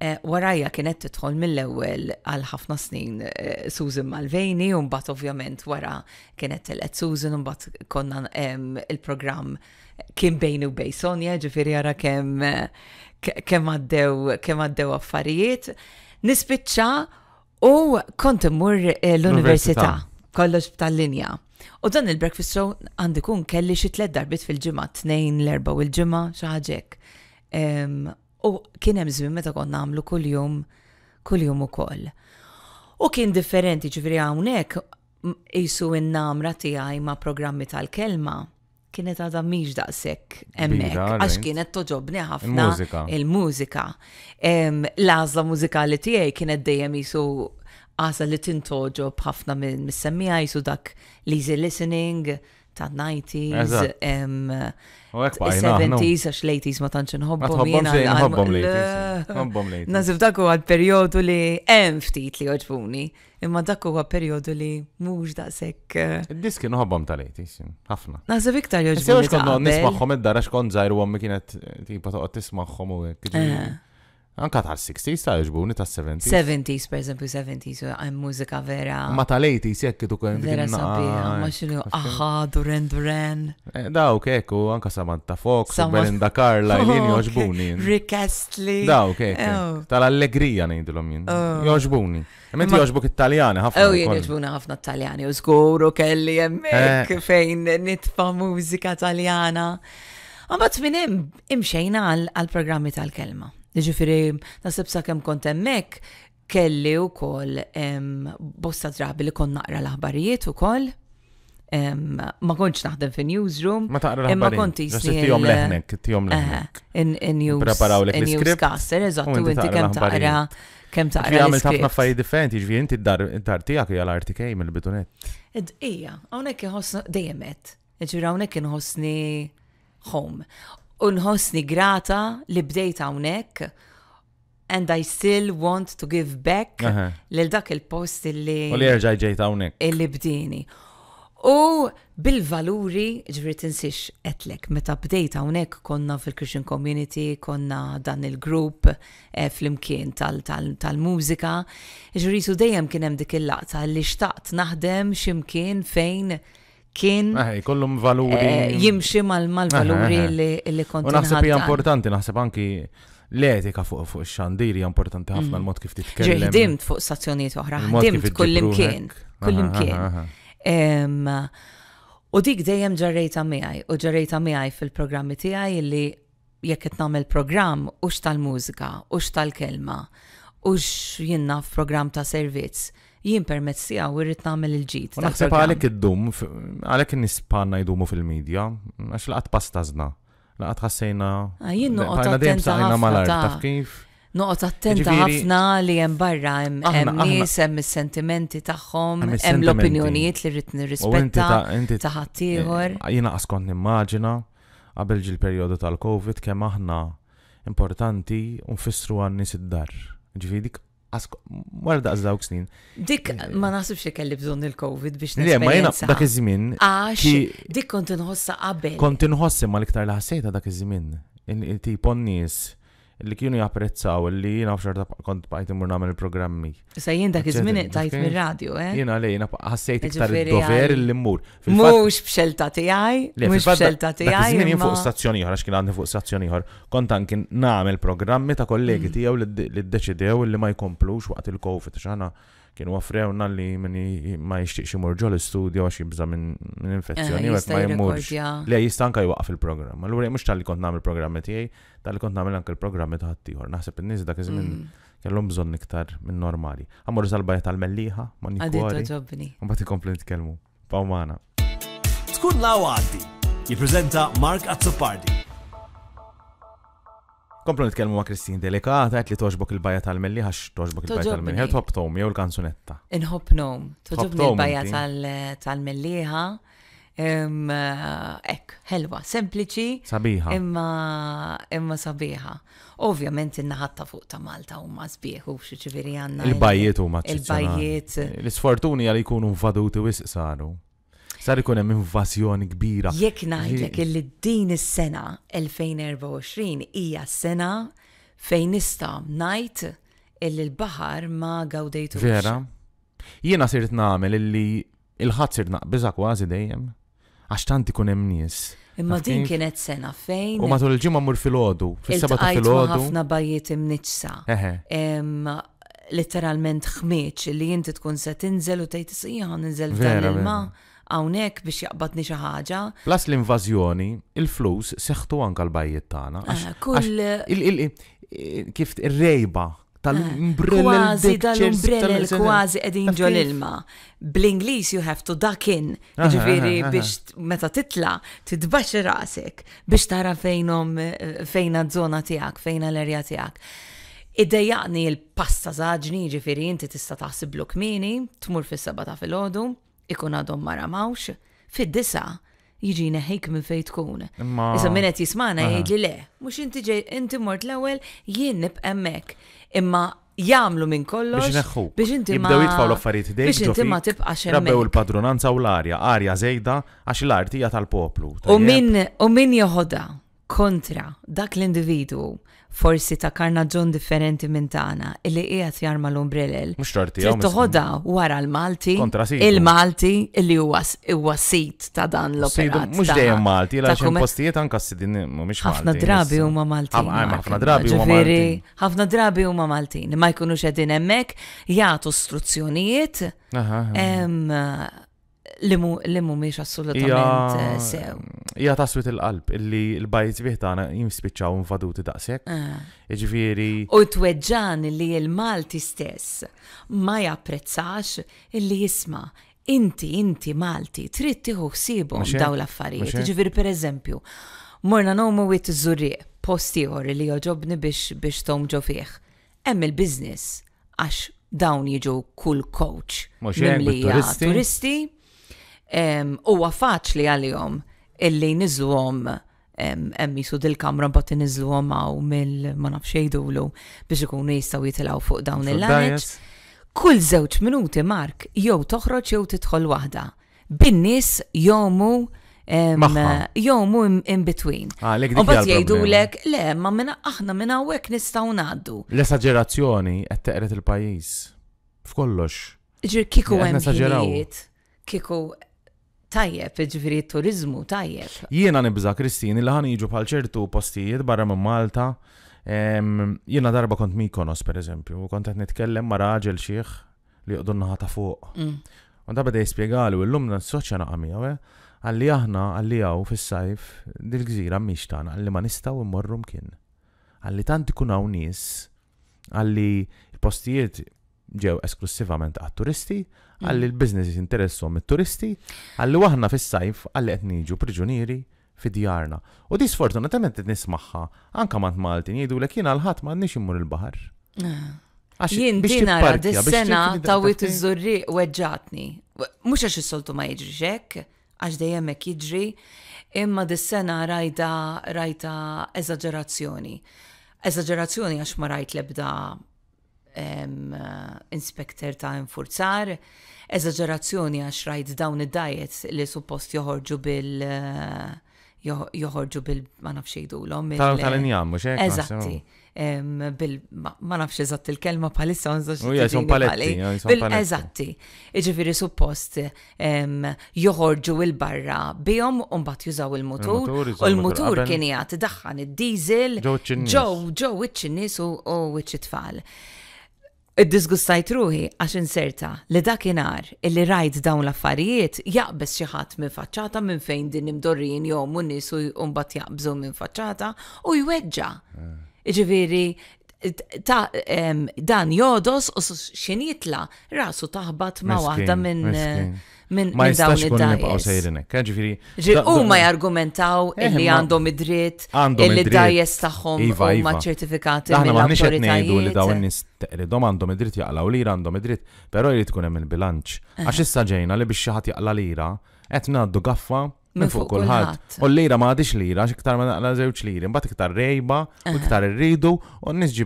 e, warajja kienet tidħol mill-ewwel għal ħafna snin e, Susan Malvejni, u mbagħad ovvjament wara kienet telqet Susan, u mbagħad konna il-programm kien bejnu bej Sonja, ġifieri ara kemm kemm għaddew kemm għaddew affarijiet. Nispiċċa U kont immur eh, l-Università, kollox tal-linja. U dan il-breakfast show għandi kun kelli xi tliet darbit fil-ġimgħa, tnejn l-erba' u l-ġimgħa xi ħaġek. U kien hemm żmien meta kont nagħmlu kuljum kuljum ukoll. U kien differenti ġifieri hawnhekk qisu in namra tiegħi ma' programmi tal-kelma kienet għadha miex daqshekk hemmhekk għax kienet toġobni ħafna il-mużika. L-għażla mużikali tiegħi kienet dejjem jisu għażla li tintoġob ħafna minn mis-semmija jisu dak li easy listening, ta' 90s, 70s, għax 80s ma tantx nħobbom. Nħobbom 80s. Nazif dakku għad periodu li hemm ftit li joġbuni, imma dakku għad periodu li mux da' sekk. Eh, diski nħobbom tal-80s, ħafna. Nazif iktar joġbuni. Sewa xkont nismagħhom id-dara xkont żgħir u ommi kienet eh, tipa toqgħod tismagħhom u hekk. Eh. Anka tal-60s ta' ġbuni ta' 70 s 70s, per esempio, 70s, għem mużika vera. Ma tal-80s jekk tu kien. Vera sabiħa, ma xinu, aha, duren, duren. Eh, Daw, keku, anka Samantha Fox, Belinda Carla, jini joġbuni. Rick Astley. Daw, keku. Oh. Tal-allegrija nejdilom jini. Oh. Joġbuni. E Menti joġbuk italjani, ħafna. Oh, jini joġbuna ħafna italjani, u zguru kelli jemmek eh. fejn nitfa mużika italjana. Għabat minn imxejna għal-programmi tal-kelma. Ġifiri, nasib sa' kem kont kelli u kol bosta drabi li kon naqra l-aħbarijiet u kol. Ma konċ naħdem fi newsroom. Ma taqra l-aħbarijiet. Ma konti jisni. Tijom leħnek, tijom leħnek. In-newscaster, eżattu, inti kem taqra. Kem taqra. Ġi għamil tafna fajdi differenti, ġi inti d-dar tijak hija l mill-bidunet. Id-ija, għonek jħosna dejemet. Ġi għonek jħosni home unħosni grata li bdejt hawnhekk and I still want to give back lil dak il-post illi. U li jerġa' ġejt hawnhekk. Illi bdini. U bil-valuri ġviri tinsix etlek, meta bdejt hawnhekk konna fil-Christian Community, konna dan il-grupp eh, fl-imkien tal-mużika, ġviri su dejjem kien hemm dik il-laqta li xtaqt naħdem x'imkien fejn kien eh, kollum valuri eh, jimxi mal-valuri eh, li kont. U naħseb hija importanti, naħseb anki l-etika fuq fuq xandir hija importanti ħafna mm. l-mod kif titkellem. Ġejdimt fuq stazzjonijiet oħra, ħdimt kullimkien, kullimkien. U dik dejjem ġarrejta miegħi u ġarrejta miegħi fil-programmi tiegħi li jekk qed nagħmel programm ux tal-mużika, ux tal-kelma, ux jinna f'programm ta' servizz jien permezz għaw irrit nagħmel il-ġid. Naħseb għalek id-dum, għalek nispanna jdumu fil-medja, għax laqat pastażna. Laqat għassajna. Għajin ah, noqgħod attenta ħafna taf kif. Noqgħod attenta ħafna li hemm barra hemm nies hemm is-sentimenti tagħhom, hemm l-opinjonijiet li rrid nirrispetta ta' ħaddieħor. Eh, jiena qaskont nimmaġina qabel ġil perjodu tal-COVID kemm aħna importanti unfissru għan-nies id-dar. Ġifieri Wara daqs dawk snin. Dik ma nasib xe kelli bżonn il-COVID biex nisma. Le, ma jena dak iż-żmien. Għax dik kontinħossa inħossa qabel. Kont inħossi ma liktar iktar dak iż-żmien. Tipon nies li kienu japprezzaw li jina fxar kont bajt imur namel il-programmi. Sa jien dak iż-żmien tajt mir-radio, eh? Jina li jina ħassejt iktar id-dover li mmur. Mux bxelta tiegħi, mux bxelta tiegħi. Jien jien fuq stazzjoni ieħor, għax kien għandi fuq stazzjoni ieħor, kont anki namel programmi ta' kollegi mm. tiegħu li ddeċidew li ma jkomplux waqt il-COVID x'għana kienu għafrewna li minni ma jixtieqx imur ġol l-studio għax jibza minn infezzjoni, eh, għek ma jimmurx. Le jistanka jwaqaf il programma L-għurri mux tal-li kont namil programmi tijaj, tal-li kont namil anke il-programmi taħtiħor. Naħseb n-niz dak iżmin mm. kellhom bżonn iktar minn normali. Għamur salbajja tal-melliħa, ma nikwari. ġobni. Mbagħad ikompli nitkellmu. Pawmana. Tkun law għaddi. Jippreżenta Mark Azzopardi. Komplu nitkellmu ma' Kristin Delikata, għet li toġbok il-bajja tal-melli, għax toġbok il-bajja tal-melli, għet hop tom, jew l-kanzunetta. Inħob nom, toġobni il-bajja tal melli eh, Ek, helwa, sempliċi. Sabiħa. Imma, imma sabiħa. Ovvjament innaħatta fuq ta' Malta u ma' sbieħu xieċiviri għanna. Il-bajiet u ma' Il-bajiet. L-sfortuni għal jkunu vaduti wisq saru sar ikun hemm invażjoni kbira. Jekk ngħidlek li din is-sena 2024 hija sena fejn nista' ngħid illi l-baħar ma gawdejtu. Vera, jiena sirt nagħmel illi il-ħadd sirt naqbiża kważi dejjem għax tant ikun hemm nies. Imma din kienet sena fejn. U matul il-ġimgħa mur filgħodu, fis ta' filgħodu. ħafna bajjiet imniċsa. Literalment ħmieċ li inti tkun se tinżel u tgħid isqija ninżel f'dan il-ma' hawnhekk biex jaqbadni xi ħaġa. Plas l-invażjoni, il-flus seħħtu anke l-bajjiet tagħna. Ah, kull kif ir-rejba tal-umbrella. Ah, kważi tal-umbrella kważi qegħdin ġol ilma. Bl-Inglis you have to duck in, ġifieri biex meta titla titbaxxi rasek biex tara fejnhom eh, fejna żona tiegħek, fejna l-erja tiegħek. Iddejjaqni l-pasta zaġni ġifiri inti tista' taħsib lok mini, tmur fis-sabata fil-ħodu, ikun għadhom mara mawx, fid-disa jiġi neħik minn fejn tkun. Iżda minn qed jismana jgħid li le, mhux inti ġej inti mort l-ewwel jien nibqa' hemmhekk. Imma jagħmlu minn kollox biex inti ma Biex inti l-affarijiet Biex inti ma tibqax hemmhekk. Rabbew il-padronanza u l-arja, arja żejda għax l-artija tal-poplu. U min u kontra dak l-individwu forsi ta' karnaġun differenti minn tagħna illi qiegħed jarma l-umbrellel. Mhux torti jew toħodha wara l-Malti. Il-Malti illi huwa sit ta' dan l-operat. Mhux dejjem Malti, la xi postijiet anke sidin mhumiex Malti. Ħafna drabi huma Maltin. Ħafna drabi huma Malti. Ħafna drabi huma Maltin. Ma jkunux qegħdin hemmhekk jagħtu struzzjonijiet li mu miex assolutament eh, sew. Ija taswit il-qalb, illi l-bajt biħtana jimspiċaw invaduti daqsek. Ah. Iġviri. U tweġġan li l-Malti stess ma japprezzax illi jisma inti, inti Malti, trid tiħu ħsibhom daw l-affarijiet. Iġviri per eżempju, morna nomu wit zurriq, postiħor li joġobni biex biex ġo fih. Hemm il-biznis għax dawn jiġu kull coach. Mux turisti huwa faċli għalihom illi niżluhom hemm su dil-kamra mbagħad iniżluhom għaw mill ma nafx jgħidulu biex ikunu jistgħu jitilgħu fuq dawn il-lanġ. Kull żewġ minuti Mark jew toħroġ jew tidħol waħda. Bin-nies jomu jomu in between. U bat jgħidu lek, le, ma minna aħna minna għek nistaw naddu. L-esagerazzjoni għed teqret il-pajis. F'kollox. Ġir kiku għemħijiet. Kiku tajjeb, ġifiri turizmu tajjeb. Jiena nibza Kristini li ħan jiġu bħal ċertu postijiet barra minn Malta. Jiena darba kont Mikonos per eżempju, u kont qed nitkellem ma' raġel xieħ li jqdu naħa ta' fuq. Mm. U da beda jispjegalu l lumna n-soċja naqami, eh? għalli aħna għalli għaw fis-sajf dil-gżira miex tagħna għalli ma nistaw immorru mkien. Għalli tant ikun hawn nies għalli l-postijiet ġew esklusivament għat-turisti, Mm. għalli l biznis jinteressom il-turisti, għalli waħna fis-sajf għalli qed niġu priġunieri fi djarna. U di sfortunatament nismaħħa anka mant Maltin jgħidu l jiena l-ħadd m'għandniex immur il-baħar. Ah. Jien dina ara dis-sena tawit iż-żurri weġġatni. Mhux għax is-soltu ma jiġri hekk, għax dejjem hekk jiġri, imma dis-sena rajta rajta eżaġerazzjoni. Eżaġerazzjoni għax ma rajt lebda inspektor inspekter ta' infurzar, eżagġerazzjoni għax rajt dawn id diet li suppost joħorġu bil- eh, joħorġu bil ma nafx jgħidulhom. Tal-injam, Eżatti. Bil ma nafx eżatt il-kelma palissa nżax. U jason paletti. Bil-eżatti. Iġifiri suppost joħorġu il-barra bihom u mbagħad jużaw il-mutur. U l-mutur kien jagħti daħħan id ġow, Ġew ġew ġow, ġow, u ġow, tfal Id-disgustajt ruħi għax inserta li dakinhar illi rajt dawn l-affarijiet jaqbess xi ħadd minn faċċata minn fejn din imdorrin jew mun u mbagħad jaqbżu minn faċċata u jweġġa. Ah. Ġifieri dan jodos u xinitla rasu taħbat ma' waħda minn minn ma jistax kun nibqaw sejrin eh? U eh, ma jargumentaw illi għandhom id-dritt illi d-dajes tagħhom iva, huma iva. ċertifikati minn ma awtoritajiet Aħna li dawn in għandhom id-dritt jaqlaw lira għandhom id-dritt, però jrid tkun hemm il-bilanċ. Għax issa ġejna li biex xi ħadd jaqla lira qed ngħaddu gaffa minn fuq kulħadd. U l-lira ma għadix lira, xiktar ma naqla żewġ liri, mbagħad iktar rejba, u iktar irridu, u n-nies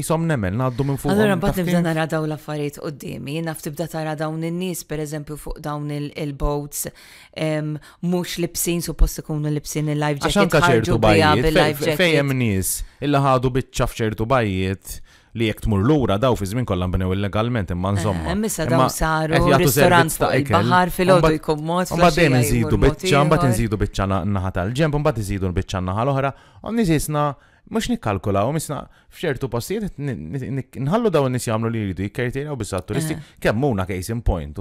Isom nemel ngħaddu minn fuq. Allura mbagħad nibda nara daw l-affarijiet d-dimi, naf tibda tara dawn in-nies pereżempju fuq dawn il-boats mhux libsin suppost ikunu libsin il-life jacket. Għaxan ċertu bajiet, fejjem nies, illa ħadu bitċa fċertu bajiet li jek tmur lura daw fi zmin kollan bnew illegalment imma eh, nżomma. Emmissa daw saru ristorant fuq il bahar fil-ħodu jkun mod. bad dejjem nżidu biċċa, bad nżidu biċċa naħa tal-ġemp, mbagħad bad nżidu biċċa naħa l-oħra, u nżisna mux nikkalkulaw, misna fċertu postijiet nħallu daw n-nis jamlu li jridu jikkertina u bissa turisti, eh. kemmuna case in point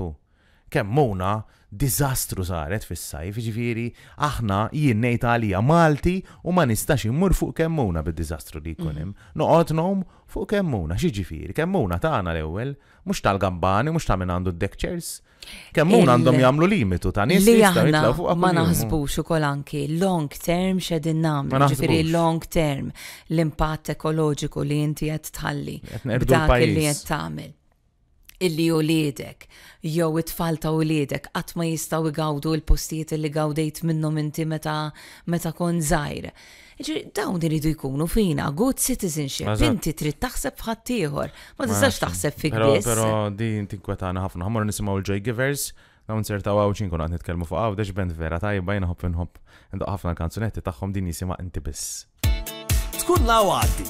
kemmuna dizastru saret fis-sajf, ġifiri, aħna jien ngħid għalija Malti u ma nistax immur fuq kemmuna bid-dizastru li Mm hemm. Noqot nom fuq kemmuna, xi ġifieri, kemmuna tagħna l-ewwel, mhux tal-gambani, mhux ta' minn għandu d-deckchairs. Kemmuna għandhom jagħmlu limitu ta' nis li aħna ma naħsbux ukoll anki long term x'edin nagħmlu, ġifiri long term l-impatt ekoloġiku li inti qed tħalli b'dak li qed tagħmel illi liedek jew it-tfal ta' liedek qatt ma jistgħu igawdu l-postijiet illi għawdejt minnhom inti meta meta kon żgħir. Dawn iridu jkunu fina, good citizenship, inti trid taħseb f'ħadd ieħor, ma tistax taħseb fik biss. Però din tinkwetana ħafna, għamur nisimgħu l-Joy Givers, dawn sertaw għaw ċin għan għad nitkellmu fuq għaw, bend band vera tajba jina hop nħobb, ndaq ħafna kanzunetti tagħhom din jisima inti biss. Tkun law għaddi,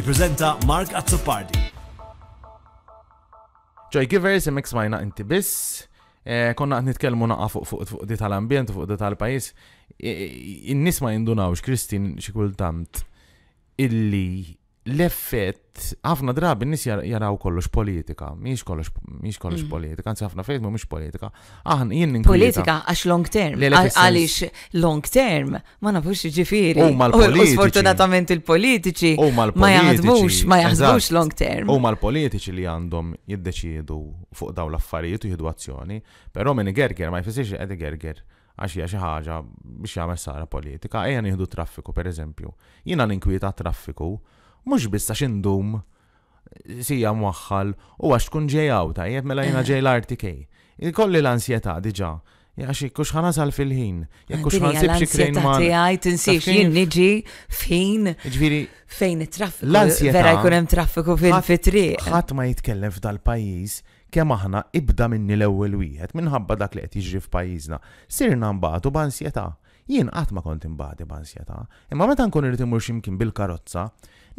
jiprezenta Mark Azzopardi. Joy Givers, imek smajna inti biss, eh, konna għat nitkelmu naqqa fuq fuq fuq di tal-ambjent, fuq di tal-pajis, in nisma ma jindunawx, Kristin xikultant, illi l-effett, ħafna drabi n-nis jaraw kollox politika, miex kollox, miex kollox mm. politika, anzi ħafna fejt miex politika. Aħn, jien Politika, għax long term, għalix long term, ma nafux ġifiri. U mal-politiċi. Sfortunatament il-politiċi. U Ma jaħdmux, ma jaħdmux long term. U mal-politiċi li għandhom jiddeċidu fuq daw l-affarijiet u jiddu azzjoni, pero minn gerger, ma jfessiex għedi gerger għax hija xi ħaġa biex jgħamessara politika, ejja nieħdu traffiku pereżempju. Jiena ninkwieta traffiku mhux bissa x'indum sija mwaħħal u għax tkun ġejaw tajjeb mela jina ġej l-RTK. Ikolli l-ansjetà diġa. Jaxi, kux sal fil-ħin. Kux ħansib xikrejn ma. Tijaj, tinsiex jien niġi fejn, Ġviri. Fejn traffiku. L-ansjetà. Vera jkun hemm traffiku fil-fitri. Ħadd ma jitkellem f'dal-pajjiż kemm aħna ibda minni l-ewwel wieħed minħabba dak li qed jiġri f'pajjiżna. Sirna mbagħdu b'ansjetà. Jien qatt ma kont imbagħdi b'ansjetà. Imma meta nkun irid imur x'imkien bil-karozza,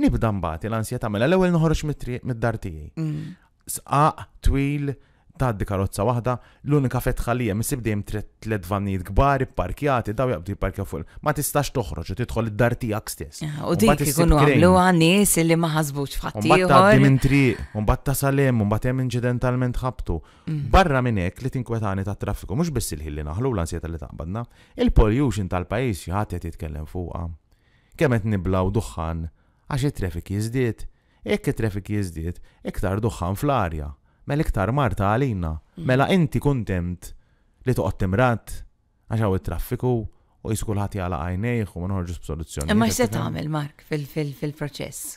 Nibda mbati l-ansja mela l-ewwel noħroġ mid-dar tiegħi. Mm. Sqaq twil tgħaddi karozza waħda, l-unika fetħa li hemm isib dejjem tliet vannijiet kbar ipparkjati daw jaqbdu jipparkja fuq. Ma tistax toħroġ u tidħol id-dar tiegħek stess. U dik ikunu għamluha nies li ma ħasbux fatti. Mbagħad tgħaddi minn triq, u mbagħad ta' salem u mbagħad hemm inċidentalment ħabtu. Mm. Barra minn hekk li tinkwetani tat traffiku mhux biss il ħilli naħlu l-ansjeta li taqbadna, il-pollution tal-pajjiż xi ħadd jitkellem fuqha. Kemm qed niblaw duħħan għax it-traffic jizdiet, Ekk it-traffic jizdiet, iktar duħan fl-arja, mela iktar marta għalina, mhm. mela inti kontent li toqgħod timrat għax hawn it-traffiku u jiskul ħati għala għajnejh u ma s b'soluzzjoni. Imma x'se tagħmel Mark fil-proċess?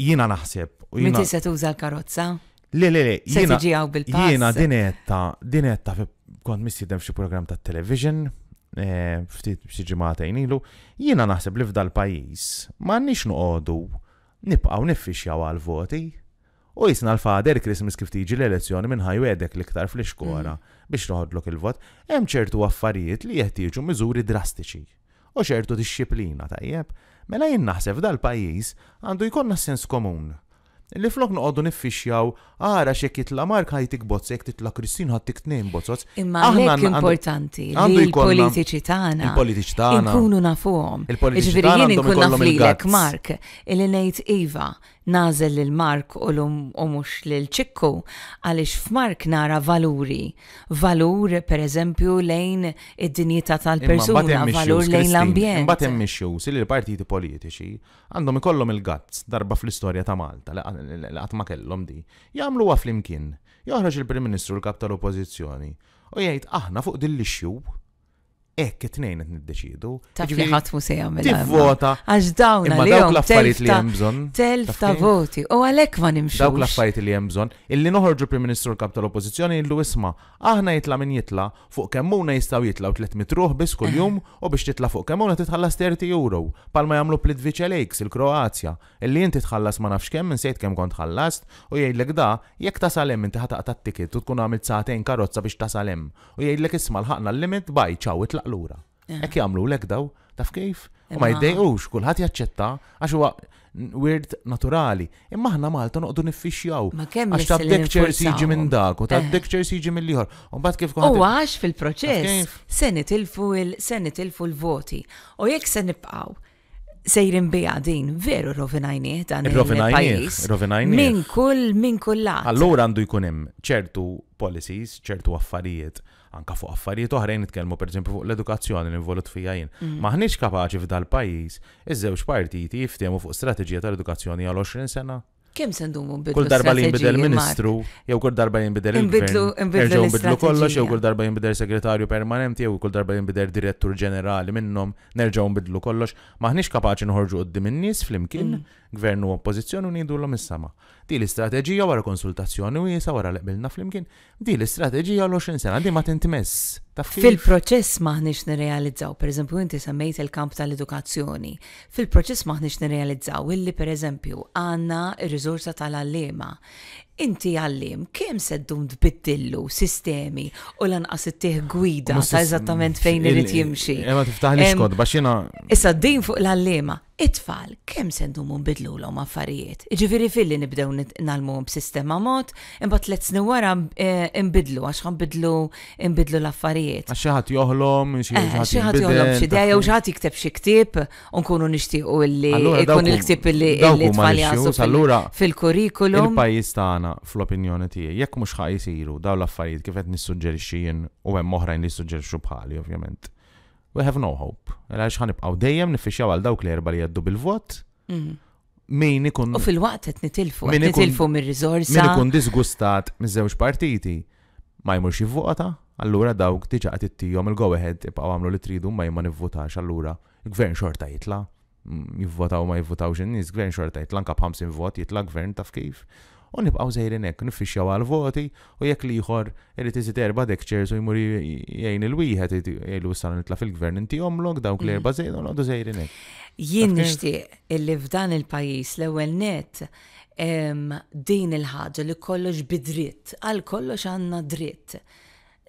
Jiena naħseb. Meta se tuża l-karozza? Le, le, le, jiena. Se tiġi bil-pass. Jiena dinetta, dinetta kont missi dem xi program ta' television Eh, ftit xi ġimagħtejn ilu, jiena naħseb li f'dal pajjiż m'għandniex noqogħdu nibqgħu niffixjaw għal voti u jisna l-fader Christmas kif tiġi l-elezzjoni minn ħajwedek l-iktar fl-iskola mm. biex noħodlok il-vot, hemm ċertu affarijiet li jiġu miżuri drastiċi u ċertu disċiplina tajjeb, mela jien naħseb f'dal pajjiż għandu jkollna sens komun li flok noqogħdu niffixjaw ara x'ek jitla' Mark ħajtik tikbozz jekk titla' Kristin t-nejn bozzot. Imma hekk importanti li l-politiċi tagħna. Il-politiċi tagħna. Nkunu nafuhom. Il-politiċi tagħna. Ġifieri jien nkun naf Mark il ngħid iva nażel lil Mark u l-u mux lil ċikku għalix f'Mark nara valuri. Valur, per eżempju, lejn id-dinjita tal-persuna, valur lejn l-ambjent. Mbagħad hemm issues l-partiti politiċi għandhom ikollhom il-gazz darba fl-istorja ta' Malta qatt ma kellhom di. l flimkien. Joħroġ il-Prim Ministru l-kap tal-Oppożizzjoni u jgħid aħna fuq din l Ekk it-tnejn qed niddeċiedu. Ta' li ħadd mhu se jagħmel. Tivvota. Għax dawn imma dawk l-affarijiet li hemm bżonn. Telf ta' voti. U għalhekk ma nimxux. Dawk l-affarijiet li hemm bżonn. Illi noħorġu Prim Ministru kap tal-Oppożizzjoni illu isma' aħna jitla' min jitla' fuq kemmuna jistgħu jitlaw tliet mitruħ biss kuljum u biex titla' fuq kemmuna titħallas 30 euro. Palma jagħmlu Plitvice Lakes il-Kroazja. Illi inti tħallas ma nafx kemm sejt kemm kont ħallast u jgħidlek da jekk tasalem inti ħataqta' t tikit u tkun għamilt sagħtejn karozza biex tasalem. U jgħidlek isma' l-ħaqna l-limit baj ċaw itlaq lura. Ek eh. jamlu l daw, taf kif? U ma jiddejqux, kullħat jaċċetta, għax huwa weird naturali. Imma ħna Malta noqdu niffixjaw. Ma kemm għax ta' dekċer siġi minn dak, u ta' dekċer siġi minn liħor. U bat kif U għax fil-proċess, se nitilfu l-voti. U jekk se nibqaw, sejrin bija din veru rovinajnieh dan il-pajis. Min kull, min kull lat. Allura għandu jkunem ċertu policies, ċertu affarijiet anka fuq affarijiet oħrajn nitkellmu pereżempju fuq l-edukazzjoni li involut fija jien. Mhm. Maħniex kapaċi f'dal-pajjiż iż-żewġ partiti jiftehmu fuq strateġija tal-edukazzjoni għal 20 sena. Kim sendumu bidlu? Kull darba li jinbidel ministru, jew kull darba li jinbidel il ministru Inbidlu kollox, jew kull darba li jinbidel segretarju permanenti, jew kull darba li jinbidel direttur ġenerali minnhom, nerġgħu nbidlu kollox. Maħniex kapaċi nħorġu qoddim in-nies flimkien mhm gvern u oppożizzjoni u nidu l-om is-sama. Di l-istrateġija wara konsultazzjoni wiesa wara leqbilna fl-imkien, di l-istrateġija l-20 sena, di ma tintimess. Fil-proċess maħnix nirrealizzaw, per eżempju, inti semmejt il-kamp tal-edukazzjoni. Fil-proċess maħnix nirrealizzaw illi per eżempju għanna il-rizorsa tal-allema inti għallim, kem seddum tbiddillu sistemi u lanqas it-tih gwida ta' eżattament fejn irid jimxi. Ema eh, tiftaħ li xkod, bax jena. Issa din fuq l-għallima, it-tfal kem seddum nbidlu l-om affarijiet. Ġifiri filli nibdew nalmu b'sistema mod, imbat let snin wara eh, nbidlu, għax nbidlu nbidlu l-affarijiet. Għax xaħat joħlom, xaħat eh, joħlom xideja u xaħat jikteb xie ktib, unkunu nishtiqu li kun il-ktib illi t-tfal jgħasu fil-kurikulum. Il-pajis tagħna jiena fl-opinjoni tiegħi jekk mhux ħaj isiru daw l-affarijiet kif qed nissuġġerixxi jien u hemm oħrajn li jsuġġerixxu bħali ovvjament. We have no hope. Għaliex ħanibqgħu dejjem nifixxjaw għal dawk l-erba li jgħaddu bil-vot. Mhm. Min ikun. U fil-waqt qed nitilfu, qed nitilfu mir-riżorsa. Min ikun disgustat miż-żewġ partiti ma jmurx jivvota, allura dawk diġa qed ittihom il-go ahead ibqgħu għamlu li tridu ma jma nivvutax allura gvern xorta jitla' mm, jivvotaw ma jivvotawx in-nies, gvern xorta jitla nkab ħamsin vot jitla gvern taf kif u nibqaw zejrin hekk nifixxjaw għal voti u jekk li jħor irid iżid erba' dek u jmuri jgħin il-wieħed jgħidu issa nitla' fil-gvern inti omlok dawk l-erba' mm. żejn u għadu zejrin hekk. Jien nixtieq illi f'dan il-pajjiż l-ewwel net din il-ħaġa li kollox bidritt, għal kollox għandna dritt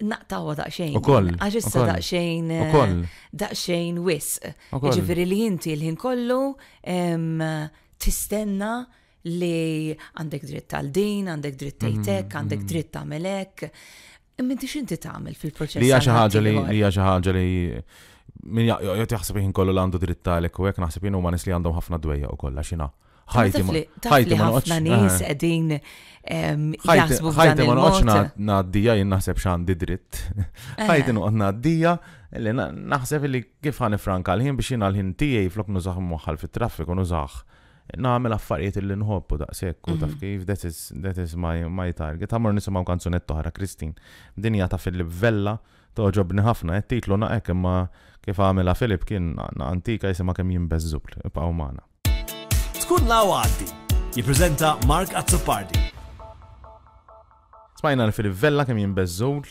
naqtawa daqxejn. Ukoll. Għax issa daqxejn. Ukoll. Daqxejn wis. Ġifiri li inti l-ħin kollu tistenna li għandek dritt tal din, għandek dritt tejtek, mhm, għandek mhm. dritt melek. Minti xinti għamil fil-proċess. Li għaxa ħagġa li, li għaxa ħagġa li, min jgħu jgħu jgħu kollu l-għandu dritt talek u għek naħseb jgħu u ma li għandhom ħafna dwejja u kolla xina. ħajti ma ħajti ħafna nies qegħdin jaħsbu ħajti ma noqgħodx ngħaddija jien naħseb x'għandi dritt. Ħajti noqgħod ngħaddija li naħseb li kif ħanifranka l-ħin biex jinn għal-ħin tiegħi flok nużax muħal fit-traffiku nużaħ nagħmel affarijiet li nħobbu daqshekk u taf mhm. kif that is that is my my target. Ħamor nisimaw kanzunetta oħra Kristin. Dinja ta' Filip Vella toġobni ħafna, titlu na' ekk, ma' kif għamela Filip kien na' antika jisima kem jimbezzub, pa' umana. Tkun la' għaddi, jiprezenta Mark Azzopardi. Smajna l-Filip Vella kem jimbezzub,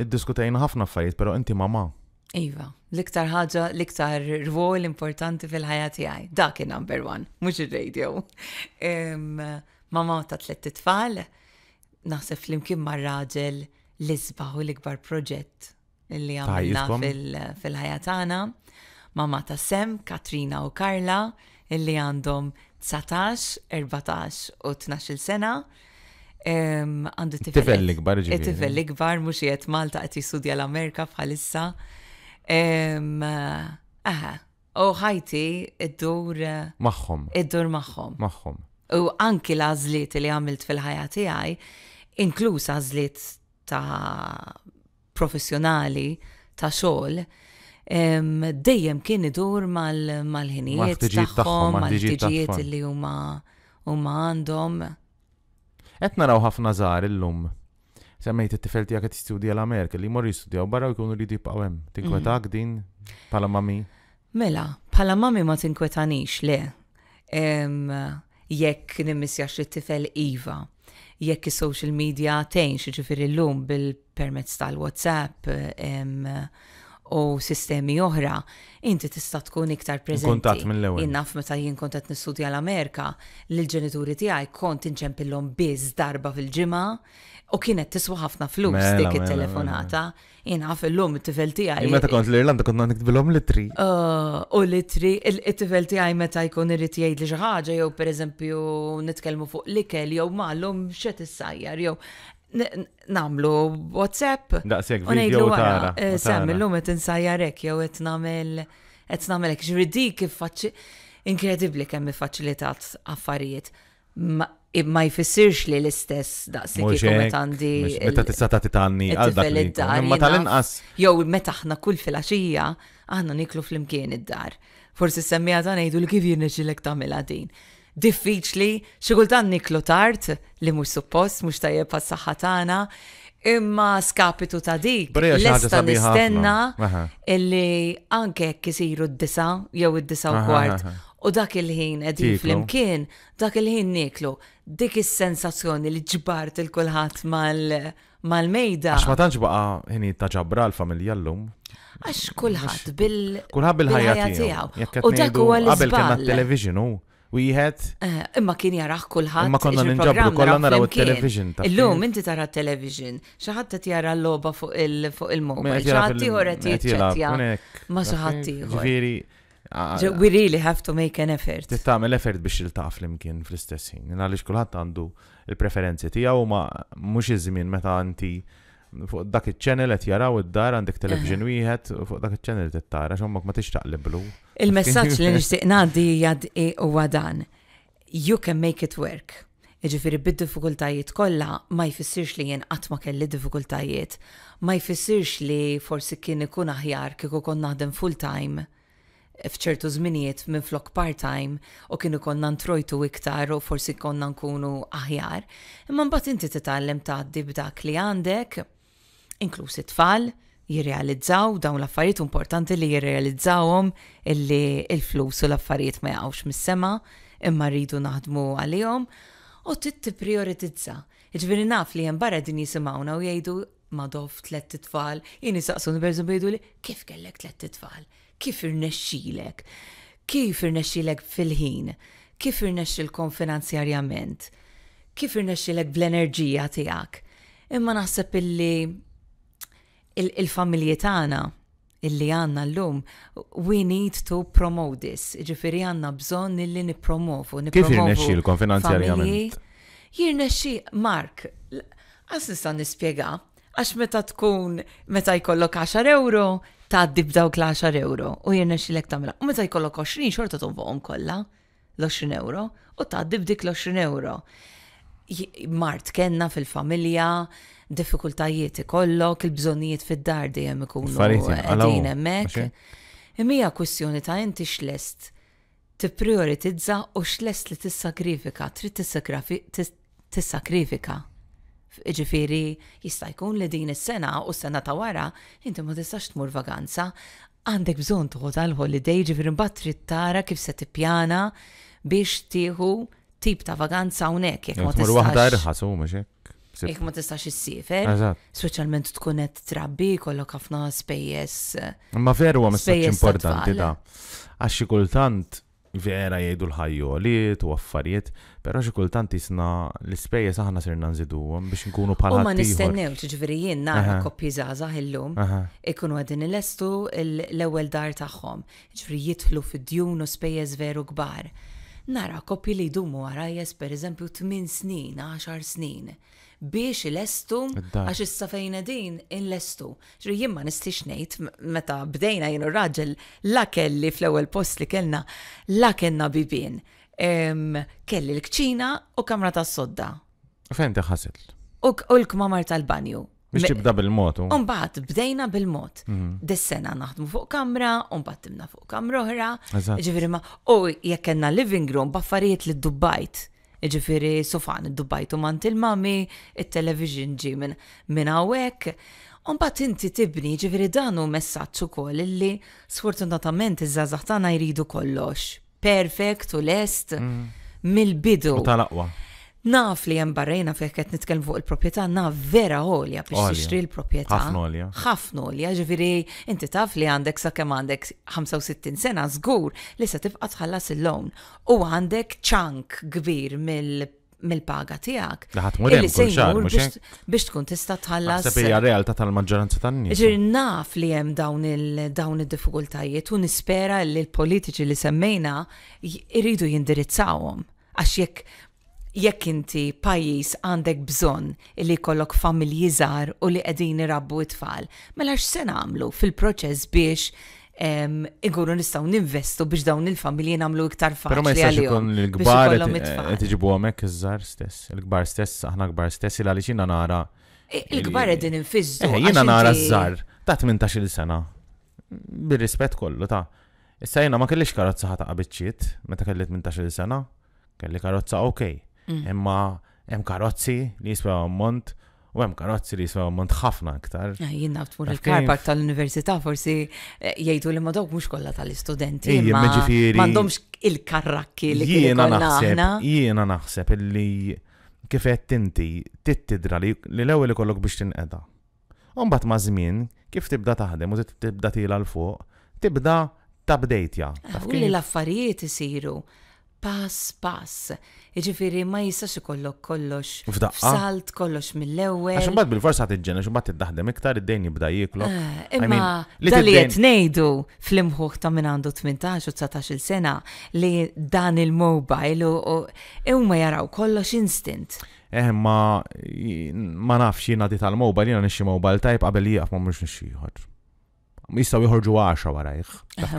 id-diskutajna ħafna affarijiet, pero inti ma' ma' Iva, l-iktar ħaġa, l-iktar rwol importanti fil-ħajja tiegħi. Dak in number one, mhux ir-radio. M'amma ta' tliet tfal naħseb flimkien mar raġel l-isba u l-ikbar proġett li għamilna fil-ħajja tagħna. Mamma ta' Sem, Katrina u Karla, illi għandhom 19, 14 u 12 sena għandu tifel. Tifel l-ikbar ġivir. Tifel l-ikbar, mux jiet Malta għet jistudja l-Amerika bħalissa. Aha, u ħajti id-dur. Maħħom. Id-dur maħħom. Maħħom. U anki l azliet li għamilt fil-ħajja tiegħi, inkluż azliet ta' professjonali ta' xogħol, dejjem kien idur mal-ħinijiet tagħhom, mal-ħtiġijiet li huma huma għandhom. Qed naraw ħafna żgħar illum semmejt it-tifel tiegħek qed tistudja l-Amerika li jmorru jistudjaw barra jkunu li jibqgħu hemm. Tinkwetak mhm. din bħala mami? Mela, bħala mami ma tinkwetanix le. Jekk nimmissjax it-tifel Iva jekk is-social media tejn xiġifieri llum bil-permezz tal-WhatsApp u sistemi oħra, inti tista' tkun iktar preżenti. Kuntatt mill-ewwel. Innaf meta jien kont qed nistudja l-Amerika, lill ġenituri tiegħi kont inċempillhom biss darba fil-ġimgħa U kienet tiswa ħafna flus mela, dik mela, it-telefonata. Mela, Jina fil-lum it-tifel tiegħi. Meta kont l-Irlanda kont nikbilhom litri. Uh, u litri, it-tifel tiegħi meta jkun irid jgħid li xi ħaġa jew pereżempju nitkellmu fuq l-ikel jew ma'llum x'e tissajjar jew namlu WhatsApp. Daqshekk video tara. Eh, Sem illum qed insajjarek jew qed namel, qed namelek, ġridik kif faċċi. Inkredibbli kemm faċilitat affarijiet imma jfissirx li l-istess daqsik jkomet għandi. Meta tista' tagħti tanni għal dak dar Imma tal-inqas. Jew meta aħna kull filgħaxija aħna niklu flimkien id-dar. Forsi semmija ta' ngħidu li kif jirnexxilek tagħmilha din. Diffiċli, xi kultant niklu tard li mhux suppost, mhux tajjeb għas-saħħa tagħna, imma skapitu ta' dik. Lesta nistenna illi anke jekk isiru d-disa jew id-disa u kwart U dak il-ħin edin fl-imkien, dak il-ħin niklu, dik is-sensazzjoni li ġbart il-kulħat mal-mejda. Għax ma tantx baqa ħini ta' ġabra l-familja l-lum. Għax kulħat bil- Kulħat bil-ħajja tiegħu. U dak huwa l-isbal. Qabel television u wieħed. Eh, imma kien jaraħ kulħadd. Imma konna nġabru kollha naraw it-television. Illum inti tara t-television, xi ħadd qed jara l-logħba fuq il-mowbajl, xi ħadd ieħor qed jiċċettja ma' xi ħadd Ah, we really have to make an effort. l effort biex il-taf l fl-istess ħin. Għalix kullħat għandu il-preferenzi tiegħu ma mux iż-żmien meta anti fuq dak il-ċenel qed jaraw id-dar għandek television eh. wieħed fuq dak il-ċenel tittara x'ommok ma tixtaq liblu. Il-messaġġ li nixtieq ngħaddi jgħaddi huwa dan. You can make it work. Iġifiri bid diffikultajiet kollha ma jfissirx li jien qatt ma kelli difikultajiet, ma jfissirx li forsi kien ikun aħjar kieku kon naħdem full time fċertu żminijiet minn flok part-time u kienu konna ntrojtu iktar u forsi konna nkunu aħjar, imma mbagħad inti titgħallem tgħaddi b'dak li għandek, inklusi tfal, jirrealizzaw dawn l-affarijiet importanti li jirrealizzawhom illi il-flus u l-affarijiet ma jaqgħux mis-sema imma rridu naħdmu għalihom u tit prioritizza. Ġviri jiġifieri naf li hemm barra din jisimgħuna u jgħidu dof tlet tfal, jien isaqsuni berżu bejdu li kif kellek tlet titfal? kif irnexxilek, kif irnexxilek fil-ħin, kif irnexxilkom finanzjarjament, kif irnexxilek bl-enerġija tiegħek. Imma naħseb illi il-familji tagħna illi għanna l-lum, we need to promote this. Ġifiri għanna bżon illi nipromovu. Kif jirnexxi l-konfinanzjarjament? Jirnexxi, Mark, għas nistan nispiega, Għax meta tkun meta jkollok 10 euro, dib dawk l-10 euro u jenna xilek tagħmilha. U meta jkollok 20 xorta tonfoqhom kollha l-20 euro u dib dik l-20 euro. Mart kenna fil-familja, diffikultajiet ikollok, il-bżonijiet fid-dar dejjem ikunu qegħdin hemmhekk. Imija kwestjoni ta' inti xlest t-prioritizza u xlest li tissakrifika, trid tissakrifika. Ġifiri, jista' jkun li din is-sena u s-sena ta' wara inti ma tistax tmur vaganza, għandek bżon toħod għal-holiday ġifiri mbagħad trid tara kif se tippjana biex tieħu tip ta' vaganza hawnhekk jekk ma tistax. Waħda irħas mhux hekk. Jekk ma tistax issifer, speċjalment tkun qed trabbi kollok ħafna spejjeż. Ma veru huwa importanti da. Għax xi kultant vera jgħidu l-ħajjoliet u affarijiet, pero xi kultant isna l-ispejjeż aħna sirna nżiduhom biex nkunu bħala. U ma nistennew ġifieri jien nara koppji żgħażagħ illum ikunu għadin il-estu l-ewwel dar tagħhom. Ġifieri jidħlu fid-djun u spejjeż veru kbar. Nara koppji li jdumu għarajes per eżempju 8 snin, 10 snin biex il-estu, għax issa fejna din il-estu. Ġri jimma nistix nejt, meta bdejna jenu raġel, la kelli fl-ewel post li kellna, la kellna bibin. Kelli l-kċina u kamra ta' sodda. Fejn ħasil? U l-kmamar tal-banju. Biex tibda bil mot Umbat, bdejna bil-mod. Mhm. Dis-sena naħdmu fuq kamra, umbat timna fuq kamra oħra. Ġifiri ma, u jekkenna living room, baffariet li d-dubbajt. Iġifiri sofan id-dubajtu mant il-mami, il-television ġi minn min għawek. Unbat inti tibni ġifiri danu messaċ ukoll illi sfortunatament iż żazaħtana jridu kollox. Perfekt u lest mm. mill-bidu. U tal-aqwa. Naf li jem barrejna fejk qed nitkellem fuq il-proprjetà naf vera għolja biex tixtri l-proprjetà. Ħafna għolja. Ħafna għolja, ġifieri inti taf li għandek sakemm għandek 65 sena żgur li se tibqa' tħallas il-lown u għandek ċank kbir mill mill-paga tijak. Laħat modem biex tkun tista tħallas. Sabija realtà tal-maġġoranza tan-nies. Ġir naf li hemm dawn il-dawn id-diffikultajiet u nispera li l-politiċi li semmejna jridu jindirizzawhom. Għax jekk jekk inti pajis għandek bżon li kollok familji żgħar u li qegħdin irabbu it-tfal, mela x'se nagħmlu fil-proċess biex iguru nistgħu ninvestu biex dawn il-familji nagħmlu iktar faċli. Però ma jistax ikun il-gbar, qed iġibu hemmhekk iż-żgħar stess, il-kbar stess, aħna kbar stess il għalix jina nara. Il-kbar qegħdin infizzu. Eh, Jiena nara iż-żar, ta' 18-il sena. Bir-rispett kollu ta' Issa jena ma kellix karozza ħata qabiċċiet, meta kelli 18 sena, kelli karozza okej. Okay. Mm. Imma hemm karozzi li jiswew ammont u hemm karozzi li jiswew ammont ħafna aktar. Ah, jien naf tmur il-karpark tal-università forsi eh, jgħidu li ma dawk mhux kollha tal-istudenti. M'għandhomx il-karrakki li jiena naħseb. Jiena naħseb illi kif qed inti tittidra li l-ewwel ikollok biex tinqeda. mbagħad ma' żmien kif tibda taħdem u tibda tilha l-fuq, tibda tabdejtja. Kulli ah, l-affarijiet isiru pass pass. Iġifiri ma jistax ikollok kollox. Salt kollox mill-ewwel. Għax imbagħad bil-forsa tiġġena, xi mbagħad tiddaħdem iktar id-dejn jibda jieklok. Ah, imma li qed ngħidu fl-imħuħ ta' minn għandu 18 u 19 sena li dan il-mobile u e jaraw kollox instant. Eh, ma ma nafx jiena di tal-mobile, jiena nixi mobile type qabel jieqaf ma mux nixi jistgħu jħorġu 10 warajh.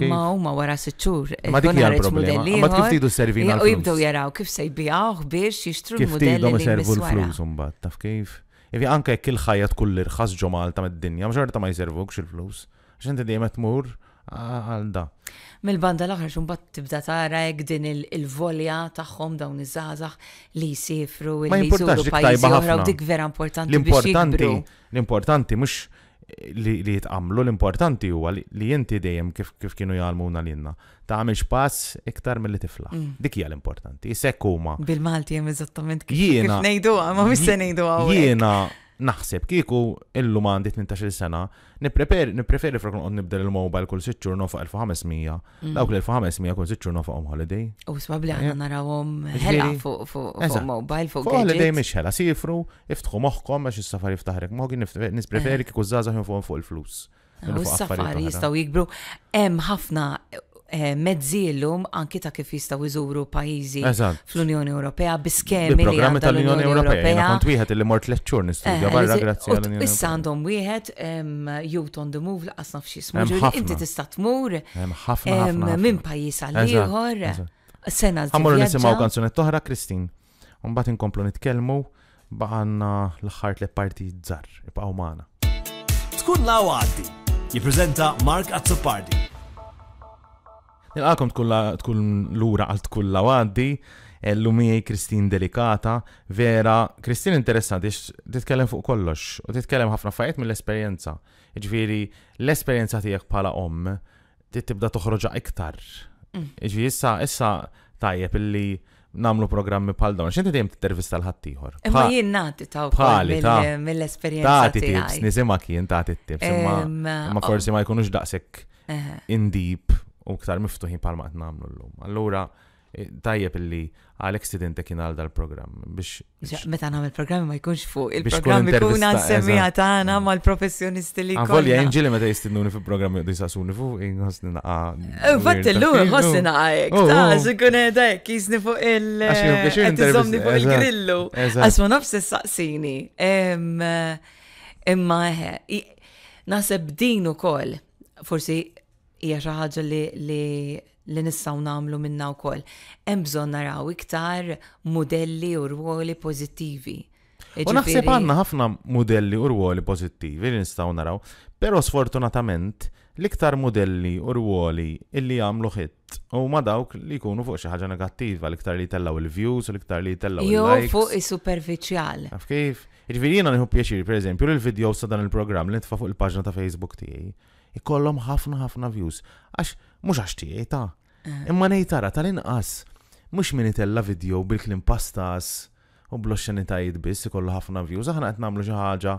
Ma huma wara siċċur. Ma dik hija l-problema. Ma kif tidu servina l-flus. U jibdew jaraw kif se jbijawh biex jixtru l-modell. Kif tidhom iservu l-flus imbagħad, taf kif? Ivi anke jekk il-ħajja tkun l-irħas ġo Malta mid-dinja, maġorta ma jservukx il-flus. Għax inti dejjem tmur għal da. Mil-banda l-aħħar xumbat tibda tara hekk din il-volja tagħhom dawn iż-żgħażagħ li jsifru li jżuru pajjiżi oħra dik vera importanti. L-importanti, l-importanti mhux li jitqamlu l-importanti huwa li inti dejjem kif, kif kienu jgħalmuna l-inna. Ta' għamil xpass iktar mill-li tifla. Mm. Dik hija l-importanti. Sekk huma. Bil-Malti hemm eżattament kif nejdu ma mis se ngħidu Jiena naħseb kieku illu ma għandi 18 sena, nipreferi frakun kun nibdel il-mobile kull 6 mm. eh? ġurno fuq 1500, dawk l-1500 kull 6 ġurno fuq holiday. U sbabli għanna narawom hela fuq mobile fuq gadget. holiday miex hela, sifru, iftħu moħkom għax il-safari iftaħrek moħgin, nispreferi kiku zazah fuq fuq il-flus. Ah, u s-safari jistaw jikbru, hemm ħafna Eh, mezzillum anki ta' kif jistaw iżuru pajizi fl-Unjoni Ewropea biskemi il programmi tal-Unjoni Ewropea. Kont wieħed li mort leċċur nistudja eh, barra grazzi għal unjoni Ewropea. Issa għandhom wieħed Youth on the Move laqas nafx jismu. Inti tista' tmur minn pajjiż għal ieħor. Sena Għamur nisimgħu kanzunet toħra Kristin. Mbagħad inkomplu nitkellmu baqanna l ħart li parti żar ibqgħu magħna. Tkun law għaddi. Jippreżenta Mark Azzopardi. Nilqakom tkun l-ura għal tkun għaddi, l-lumijaj Kristin delikata, vera, Kristin interessanti, titkellem fuq kollox, u titkellem ħafna fajt mill esperjenza Ġviri, l-esperienza tijek bħala om, tibda toħroġa iktar. Mm. Ġviri, issa, issa tajjeb illi namlu programmi pal dawn. Xinti dejjem t-intervista l-ħattijħor? Ma jien nati taw mill-esperienza. Tati tips, nisimak jien tati tips. Ma forsi oh. ma jkunux daqsek in deep u ktar miftuħin pal maqt namlu l-lum. Allura, eh, tajjeb illi Alex Tidente kien għal dal-programm biex. Meta nagħmel programm ma jkunx fuq il-programm ikun għas-semija mm. ma l professjonisti li. Għavolja ah, jinġili meta jistidnuni fil programm jgħu jisasuni fuq inħossni naqa. Fatt illum naqqa naqek, taż ikun hekk oh, oh. jisni fuq il- Għatizomni fuq il-grillu. Asma nofs saqsini. Imma eh, naħseb din ukoll forsi hija xi ħaġa li li li nistgħu nagħmlu minnha wkoll. Hemm bżonn naraw iktar modelli u rwoli pożittivi. U naħseb jiġifieri- għandna ħafna modelli u rwoli pożittivi li nistgħu naraw, però sfortunatament l-iktar modelli u rwoli illi jagħmlu ħitt u ma dawk li jkunu fuq xi ħaġa negattiva, l-iktar li tellaw il-views, l-iktar li tellgħu il-likes. Jo fuq is-superficial. Kif? Ġifieri jiena nħu pjaċir, pereżempju, l vidjow sa dan il-programm li nitfa' fuq il-paġna ta' Facebook tiegħi ikollhom ħafna ħafna views. Għax mhux għax tiegħi eh. Imma ngħid tara tal-inqas mhux minitella video bil-klim pastas u bloxxenitajiet biss ikollu ħafna views, aħna qed nagħmlu xi ħaġa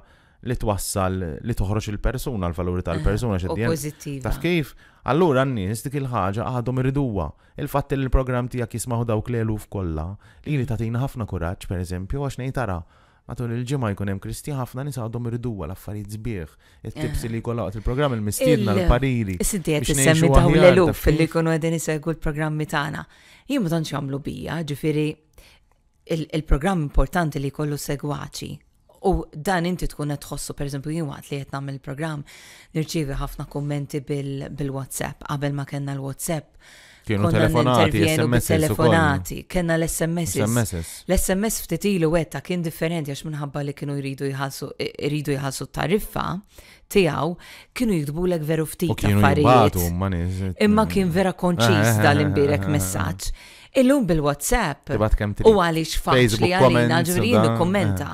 li twassal li toħroġ il-persuna, l-valuri tal-persuna xedjen. Eh, Taf kif? Allura n-nies dik il-ħaġa għadhom irriduwa. Il-fatt li l-programm tiegħek jismaħu dawk l-eluf kollha, li li tagħtina ħafna kuraġġ pereżempju għax ngħid tara matul il-ġimgħa jkun hemm Kristi ħafna nisa għadhom irduwa l-affarijiet sbieħ. It-tipsi eh. li jkollha il-programm il-mistiedna l-pariri. is jgħid issemmi taw l-eluf li jkunu qegħdin isegwu l-programmi tagħna. Jien ma tantx jagħmlu bija, ġifieri il-programm importanti li jkollu segwaċi. U dan inti tkun qed tħossu pereżempju jien waqt li qed nagħmel il-programm nirċievi ħafna kummenti bil-WhatsApp qabel ma kellna l-WhatsApp Kienu telefonati, SMS. Telefonati, kena l-SMS. L-SMS ilu wetta kien differenti għax minħabba li kienu jridu jħassu tariffa tijaw, kienu jikdbu l veru ftit affarijiet. Imma kien vera konċis eh, eh, dal-imbirek eh, messaċ. Illum bil-WhatsApp. U għalix faċli għalina ġurin kommenta.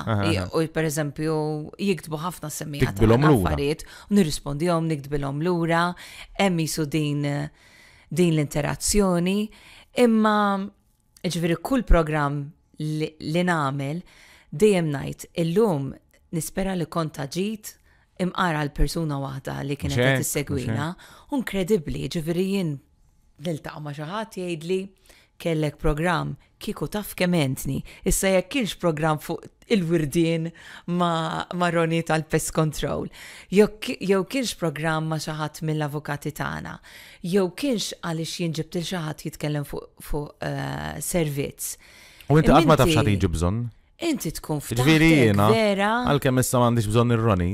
U per eżempju, jiktbu ħafna semmija ta' affarijiet, u nirrispondihom, l lura, emmi su din din l-interazzjoni, imma ġviri kull program li, namel dejjem najt illum nispera li kontaġit imqara l-persuna waħda li kienet qed tissegwina, inkredibbli, ġifieri jien niltaq ma' xi ħadd jgħidli kellek programm kieku taf kementni. Issa jekk kienx programm fuq il-wirdin ma, Roni tal-Pest Control. Jew kienx program ma xaħat mill-avukati tagħna, jew kienx għaliex jinġib til xaħat jitkellem fuq fu, uh, eh, servizz. U inti qatt ma tafx ħadd jiġi bżonn. Inti tkun ftit. Ġifieri jiena għalkemm issa għandix bżonn ir-Roni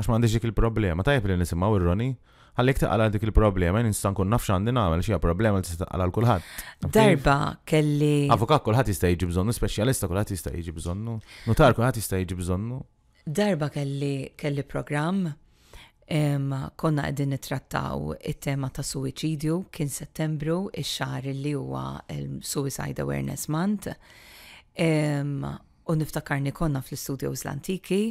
għax m'għandix dik il-problema. Tajb li nisimgħu ir-Roni għallek taqala dik il-problema, nistan kun nafx għandin għamil xie problema li taqala l-kulħat. Darba kelli. Avukat kulħat jista' jiġi bżonnu, specialista kulħat jista' jiġi bżonnu, notar kulħat jista' jiġi bżonnu. Darba kelli kelli program konna għedin nitrattaw it-tema ta' suicidju kien settembru il xar li huwa Suicide Awareness Month. U niftakarni konna fl-studios l-antiki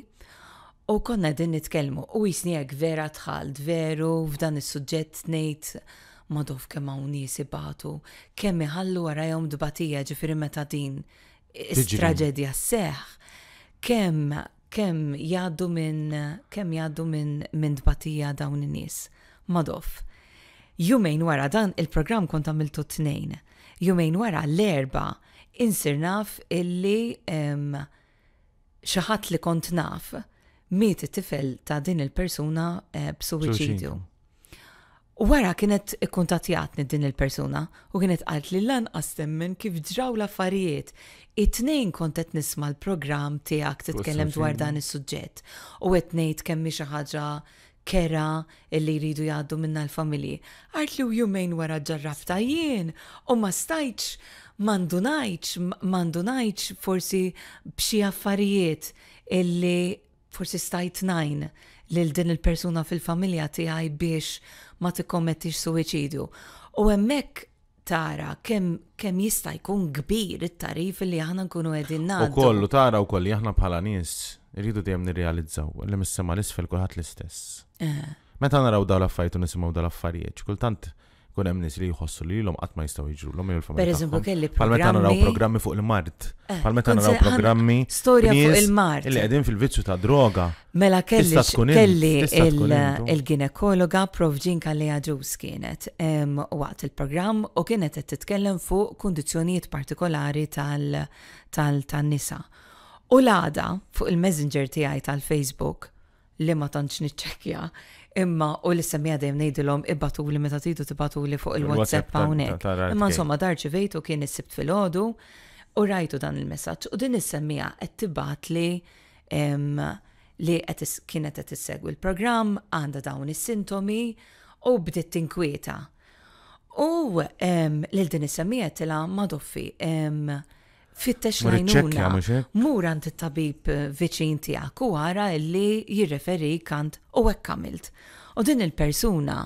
U konna din nitkelmu u jisnijak vera tħald, veru f'dan is-suġġett nejt madof kemm hawn nies ibatu, kemm iħallu għarajom dbatija ġifieri meta din is-traġedja seħ. Kemm kemm minn kemm jgħaddu minn dbatija dawn in-nies. Madof. Jumejn wara dan il-programm kont għamiltu t tnejn. Jumejn wara l-erba' insir naf illi xaħat li kont naf miet it-tifel ta' din il-persuna eh, b'suwiċidju. Wara kienet ikkuntatjatni din il-persuna u kienet għalt li lanqas minn kif ġraw l-affarijiet. It-tnejn kontet nisma l-programm tiegħek titkellem dwar dan is-suġġett u qed ngħid kemm xi ħaġa kera illi jridu jgħaddu minna l-familji. Għart li u jumejn wara ġarrafta jien, u ma stajċ, mandunajċ, mandunajċ forsi bxie affarijiet illi forsi stajt najn lil din il-persuna fil-familja tiegħi biex ma tikkommettix suwiċidu. U hemmhekk tara kemm kem jista' jkun kbir it-tarif li aħna nkunu qegħdin nagħmlu. kollu tara wkoll li aħna bħala nies irridu dejjem nirrealizzaw li mis-sema l-isfel kulħadd l-istess. Eh. Meta naraw dawn l-affarijiet u nisimgħu dawn l-affarijiet, kultant kun hemm nies li jħossu li lhom qatt ma jistgħu jiġru lhom jew Per eżempju kelli Palmeta naraw programmi fuq il-Mart. Eh, Palmeta naraw programmi storja fuq il-Mart. Illi qegħdin fil-vizzju ta' droga. Mela kelli kelli il-ginekologa Prof Ġinka Lea kienet waqt il-programm u kienet qed titkellem fuq kundizzjonijiet partikolari tal-nisa. U l-għada fuq il-messenger tiegħi tal-Facebook li ma tantx niċċekkja imma u li semmija dejjem ngħidilhom ibbatu li meta tidu tibatu li fuq il-WhatsApp hawnhekk. Imma insomma vejtu kien is-sibt filgħodu u rajtu dan il-messaġġ u din is-semmija qed tibat li li kienet qed issegwi l-programm għandha dawn is-sintomi u bdiet tinkwieta. U lil din is-semmija tilha ma' doffi fittex najnuna. Mur għand it-tabib eh, viċin tiegħek u għara li jirreferi kant u hekk kamilt. U din il-persuna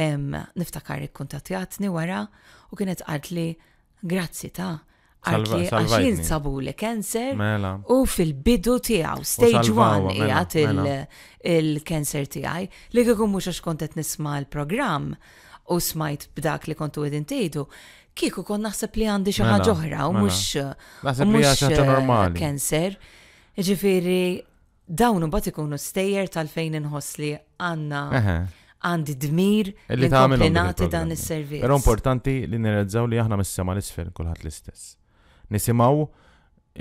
niftakar ikkuntatjatni wara u kienet qalt li grazzi ta' għarki għaxin sabu li kanser mela. u fil-bidu tijaw, stage 1 mela, jgħat il-kanser mela. tijaj, li għu mux għax kontet nisma l-program u smajt b'dak li kontu id-intejdu, kieku kon naħseb li għandi xi mela, ħaġa oħra u mela. mhux uh, uh, normali. Kanser. Ġifieri dawn imbagħad ikunu stejjer tal-fejn inħoss li għandna għandi dmir li tagħmel dan is-servizz. Però importanti li nirrezzaw li aħna mis-sema l-isfel kulħadd l-istess. Nisimgħu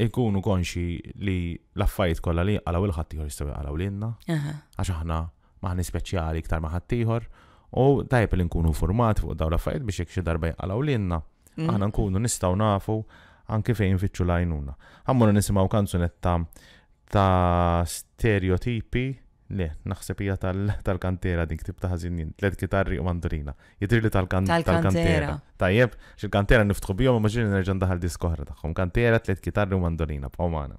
ikunu konxi li laffajt kolla li għalaw il-ħattijħor jistaw għalaw l-inna. Għax aħna maħni speċjali iktar maħattijħor. U tajb li nkunu format fuq daw fajt biex jekk darba darba li jenna. Mm. aħna nkunu nistgħu nafu anke fejn fitxu lajnuna. Għammur nisimaw kanzunetta ta' stereotipi Le, naħseb hija tal-kantera din ktib ta' ħażinin, tliet kitarri u mandurina. Jitri li tal-kantera. Tajjeb, xil-kantera niftħu bihom u maġin nerġa' ndaħal diskoħra tagħhom. Kantera, tliet kitarri u mandurina, b'għomana.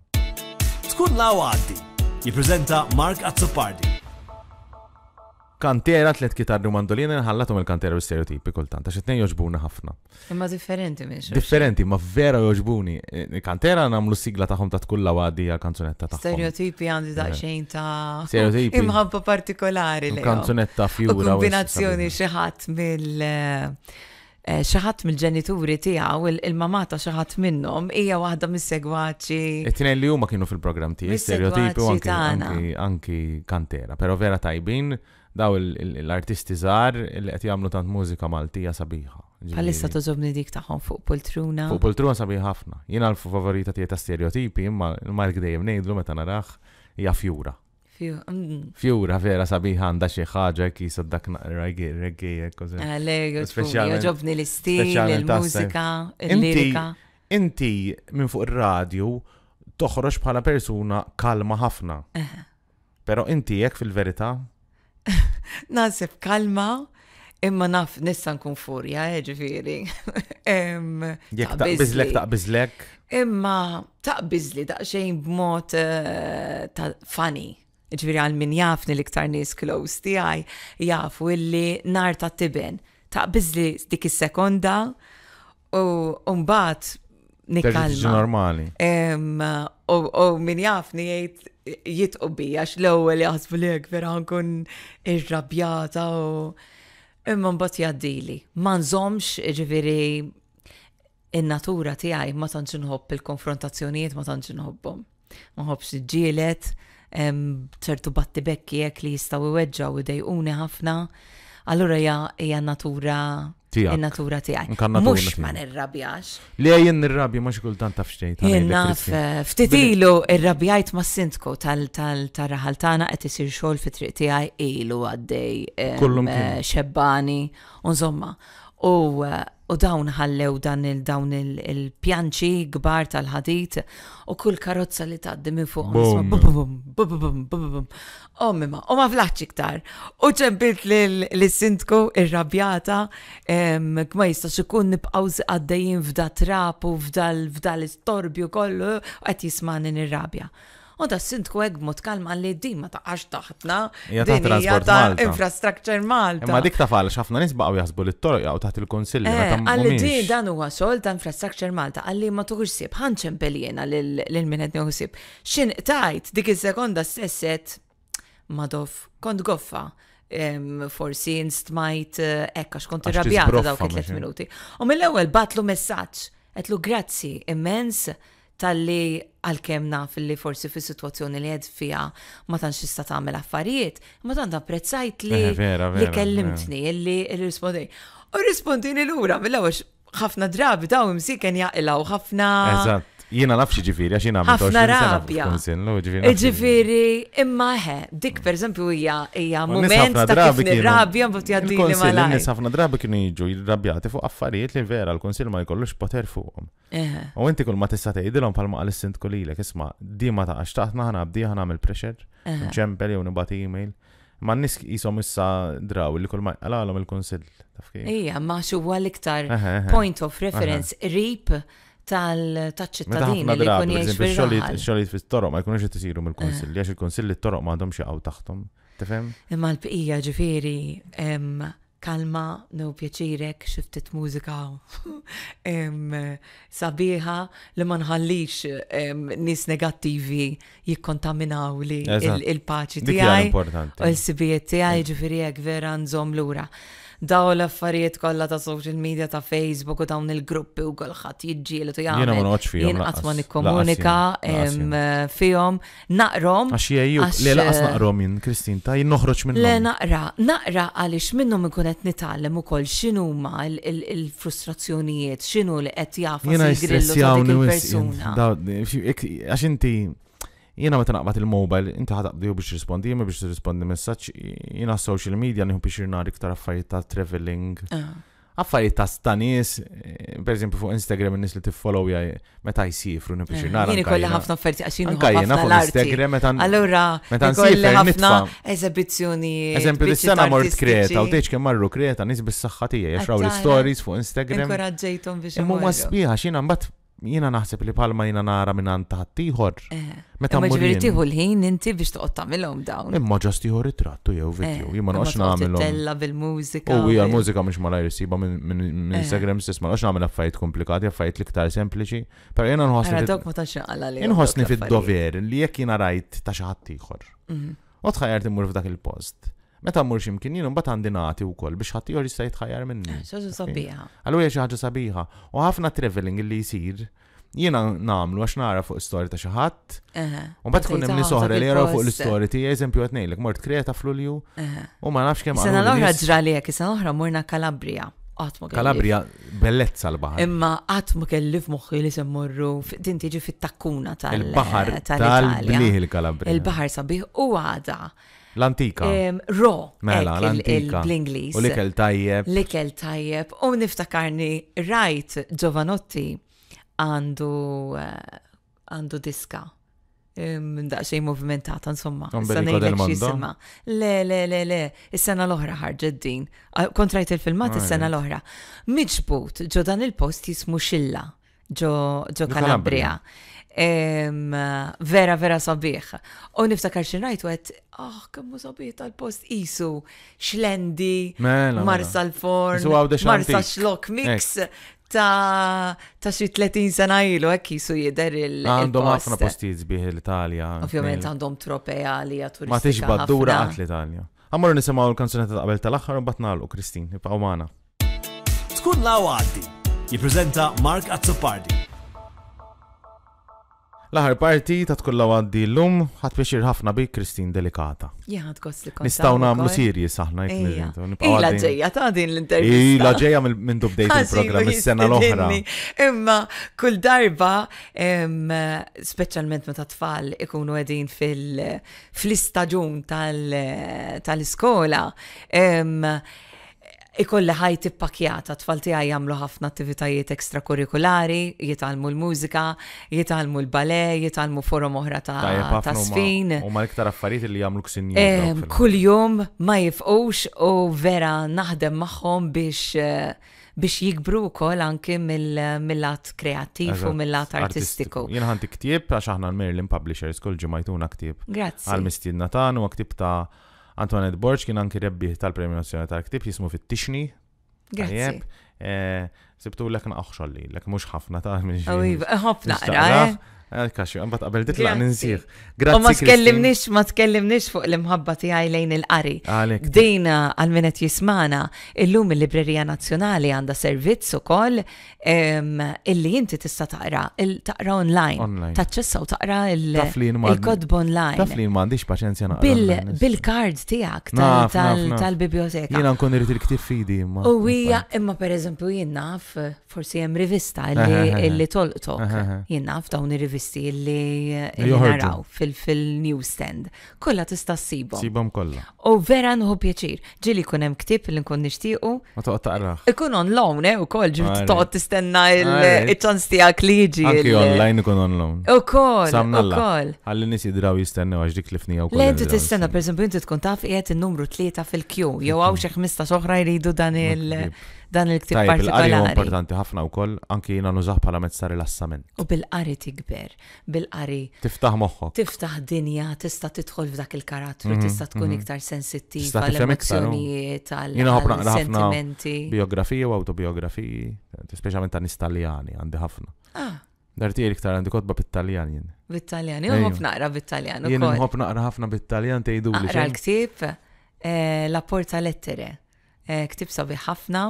Tkun law għaddi, jippreżenta Mark Azzopardi kantera tlet kitar u mandolina nħallatom il-kantera u stereotipi kultant, għax it-tnejn joġbuna ħafna. Imma differenti minn Differenti, ma vera joġbuni. Eh, kantera namlu sigla taħħom ta' tkulla għaddi għal-kanzunetta eh, ta'. Stereotipi għandi xejn eh, ta' stereotipi. Imħabba partikolari Kanzunetta fjura. Kombinazzjoni xeħat mill- xaħat mill-ġenituri tijaw, il-mamata xaħat minnhom ija waħda mis-segwaċi. it li huma kienu fil-programm tijaw, stereotipi u anki kantera, pero vera tajbin daw l-artisti żgħar li qed jagħmlu tant mużika Maltija sabiħa. Bħalissa tożobni dik tagħhom fuq poltruna. Fuq poltruna sabiħa ħafna. Jien għalfu favorita tiegħi ta' stereotipi, imma l-Mark dejjem ngħidlu meta narax hija fjura. Mm. Fjura vera sabiħa għandha xi ħaġa kisa dak reggae kważi. Eh, Lego, ġobni l-istil, il-mużika, il-lirika. Inti minn fuq ir-radju toħroġ bħala persuna kalma ħafna. Eh. Pero inti jekk fil-verità Nasib kalma, imma naf nissan nkun furja, eh, ġifiri. Jek taqbizlek, taqbizlek. Imma taqbizli daqxejn b'mod eh, ta' funny. Ġifiri għal min jafni l-iktar nis close tiegħi jafu illi nar ta' Tibin. Taqbizli dik is-sekonda u mbagħad nikkalma. normali. U min jafni jgħid jitqu bija l-ewwel jaħsbu li hekk vera nkun irrabjata u imma mbagħad jgħaddili. Ma nżomx ġifieri in-natura tiegħi ma tantx inħobb il-konfrontazzjonijiet ma tantx inħobbhom. Ma nħobbx ġielet, ċertu batti bekki jekk li jistgħu iweġġaw u dejquni ħafna. Allura hija natura tijak. Il-natura tijak. Mux ma nirrabjax. Li għajin nirrabja, mux kultant taf xtejt. Jenna eh, ftitilu irrabjajt ma sintko tal-raħaltana għet isir xol fit-triq tijaj ilu għaddej xebbani, eh, unżomma. U U dawn ħallew dan il-dawn il-pjanċi gbar tal-ħadit u kull karozza li taddi minn fuq. Ommi ma, u ma flaċċi iktar. U ċempilt l-sindku irrabjata, kma jistax ikun nibqaw għaddejjin f'da trap u f'dal-istorbju kollu, għet jismanin irrabja. rabja U da sindku għek mod kalma li di ma taqax taħtna. Ja ta' infrastructure Malta. Ma dik ta' xafna nisba għaw jazbu li t-torq jgħu taħt il-konsilli. Eh, għalli di dan huwa għasol ta' infrastructure Malta, għalli ma tuħux sib, ħanċem beljena l-minnet njuhu Xin tajt dik il-sekonda stesset madof kont goffa forsi instmajt eh, ekka kont irrabjata dawk it-3 minuti. U mill-ewwel batlu messaġġ, għetlu grazzi immens tal-li għal-kem fil li forsi fi situazzjoni li għed fija ma xista tista tagħmel affarijiet, ma tant apprezzajt li eh, li kellimtni, li rispondi. U rispondi l-ura, mill-għax ħafna drabi daw msi kien u ħafna. Eżatt. Jiena nafx ġifiri, għax jiena għamilt. rabja. Ġifiri, imma he, dik per esempio hija hija moment ta' kif nirrabja mbagħad jgħaddi li malaj. Nies ħafna drabi kienu jiġu jirrabjati fuq affarijiet li vera l-Kunsill ma jkollux poter fuqhom. Eh. U inti kull ma tista' tgħidilhom palma għal sint kulilek, isma' di ma taqax taħtna ħana bdieħ pressure, eh. ċempel jew nibagħti email. Ma n-nis jisom issa draw li kull ma għalalom il-Kunsill. Ija, ma xuwa l-iktar eh, point of reference, rip tal-ċittadin li kun jgħix. Xolit fit-toroq ma jkunux jtisiru mill-konsilli, eh. għax il-konsilli t-toroq ma għandhom xieqaw taħtom. Tifhem? Imma l-bqija ġifiri, kalma, no pjaċirek, xiftit mużika sabiħa li ma nħallix nis negattivi jikkontaminaw li il-paċi tiegħi u l-sibijiet tiegħi ġifieri hekk vera nżomm lura daw l-affarijiet kollha ta' social media ta' Facebook u dawn il-gruppi u kolħat jidġielu tu jgħamil. Jena ma noċ fihom. Jena għatma nikkomunika fihom, naqrom. Għax jgħu, li laqas eh, naqrom minn Kristin, ta' jinnoħroġ minn. minnhom. Le naqra, naqra għaliex minnhom ikun qed nitgħallem ukoll x'inhuma il-frustrazzjonijiet, x'inhu li qed jafa jgrillu ta' dik il-persuna. Eh, għax inti Jena meta naqbad il-mobile, inti ħataqbdiju biex rispondi, jemmi biex rispondi messaċ, jena social media nħu biex jirna iktar affarijiet ta' traveling. Ah. Affarijiet ta' stanis, eh, per esempio fuq Instagram n-nis li t-follow jaj, meta jisifru nħu biex jirna. Eh, Jeni kolli ħafna affarijiet għaxin Anka jena fuq Instagram meta Allora, meta kolli ħafna eżibizjoni. Eżempju, l-sena mort Kreta, u teċ kem marru Kreta, nis bis-saxħatija, jaxraw l-stories fuq Instagram. Inkoraġġejtom biex. Imma ma sbiħa, xina mbatt jina naħseb li palma jina nara minn għan tiħor. Eh, meta ġveri tiħu l-ħin inti biex toqgħod tamilom dawn. Imma ġas tiħu ritrattu jew eh, video, jien ma noqgħodx Tella bil-mużika. U għi l-mużika mhux malaj isiba minn Instagram stess ma noqgħodx nagħmel affarijiet komplikati, li liktar sempliċi. Però jiena nħossni. Dok ma Inħossni fid-dover li jekk jina rajt ta' xi ħadd ieħor. Mhm. U f'dak il-post. Meta mmur x'imkien jien imbagħad għandi nagħti wkoll biex ħadd ieħor jista' jitħajjar minni. Xi eh, sabiħa. Allura xi ħaġa sabiħa. U ħafna traveling li jsir jiena nagħmlu għax nara fuq istorja ta' xi ħadd. U mbagħad tkun hemm nies li jaraw fuq l-istorja tiegħi eżempju qed ngħidlek mort Kreta f'Lulju. U ma nafx kemm Sena l-oħra ġra lek, sena l-oħra murna Kalabrija. Kalabria bellezza l-bahar. Imma għatmu kelli f'moħħi li semmurru, din tiġi fit-takkuna tal-bahar. tal il Il-bahar sabiħ u għada L-antika. Ro. Mela, l-antika. inglis U l-ikel tajjeb. L-ikel tajjeb. U niftakarni rajt Giovanotti għandu eh, għandu diska. Daqxej movimentata, insomma. Sanajna Le, le, le, le. Is-sena l-oħra ħarġeddin. din. Kontrajt il-filmat ah, is-sena eh. l-oħra. Miġbut, ġodan il-post jismu xilla ġo Kalabria. Vera, vera sabiħ. U niftakar xinajt għet, oh, kemmu sabiħ tal-post isu, xlendi, mela, mela. marsa l-forn, marsa xlok mix, ta' ta' xi 30 sena ilu hekk jisu jidher il- Għandhom ħafna postijiet bih l-Italja. Ovvjament għandhom tropea li turistika. Ma tiġbad dura għat l-Italja. Għamur nisimaw l-kanzunetta qabel tal-aħħar u batnalu, Kristin, ibqaw magħna. Tkun la' għaddi. Jippreżenta Mark Azzopardi. L-aħar parti ta' tkolla għaddi l-lum ħat biex ħafna bi Kristin Delikata. Jħad kosti kosti. Nistaw namlu sirji saħna Ila ġeja ta' din l-intervista. Ila ġeja minn dubdejt il program is-sena l-oħra. Imma kull darba, specialment meta tfal ikunu għedin fil-istaġun tal-iskola, tal ikolli ħajti pakjata tfalti għaj jamlu ħafna attivitajiet ekstrakurrikulari, jitalmu l-mużika, jitalmu l-bale, jitalmu forum oħra ta' sfin. U ma iktar affarijiet li jamlu ksinjoni. Kull jum ma jifqux u vera naħdem maħħom biex eh, biex jikbru kol anki mill-lat kreativ u mill-lat artistiku. Jien ħanti ktieb għax aħna l-Merlin Publishers kol ġimajtuna ktieb. Grazie. Għal-mistinna tan u ktib ta' Antoinette Borch kien anki rebbieħ tal-Premju Nazzjonali tal-Ktib jismu fit-Tixni. Grazie. Eh, sibtu l-ek naqxolli, l-ek mux ħafna ta' minn iva, ħafna, Kaxju, għambat qabel titla ninsiħ. Grazie. Ma tkellimnix, ma tkellimnix fuq l-imħabba tiegħi lejn il-qari. Dina għal-minet jismana, il-lum il-Librerija Nazzjonali għandha servizz ukoll illi inti tista' taqra, taqra online. Taċċessa u taqra il-kodb online. Taf li paċenzja naqra. Bil-kard tiegħek tal-biblioteka. Jiena nkun irrit il ktif fidi imma. U hija imma pereżempju jien naf forsi hemm rivista illi tolqtok. Jien naf dawn ir artisti li naraw fil-newsstand. Kolla tista' s Sibhom kollha. U vera nħu pjaċir. Ġili kun hemm ktieb li nkun nixtiequ. Ma toqgħod taqra. Ikun online ukoll ġibt toqgħod tistenna il-ċans tiegħek li jiġi. Anki online ikun online. Ukoll. Ukoll. Ħalli nies jidraw jistennew għax dik li fnija wkoll. Lejn tistenna pereżempju intu tkun taf qiegħed in-numru tlieta fil-kju jew hawn xi ħmista soħra jridu dan il- dan il-ktib partikolari. Tajb, importanti ħafna koll, anki jiena nużaħ bħala mezz ta' rilassament. U bil-qari tikber, bil-qari. Tiftaħ moħħok. Tiftaħ dinja, tista' tidħol f'dak il-karattru, mhm, tista' tkun mhm. iktar sensittiv għal emozzjonijiet għal sentimenti. Biografiji u autobiografiji, speċjalment ta' nistaljani għandi ħafna. Ah. Dartieri iktar għandi kotba bit-Taljan jien. Bit-Taljan, jien nħobb naqra bit-Taljan. Jien nħobb naqra ħafna bit-Taljan tejdu li. Naqra l-ktib eh, La Porta Lettere. Eh, ktib sabi ħafna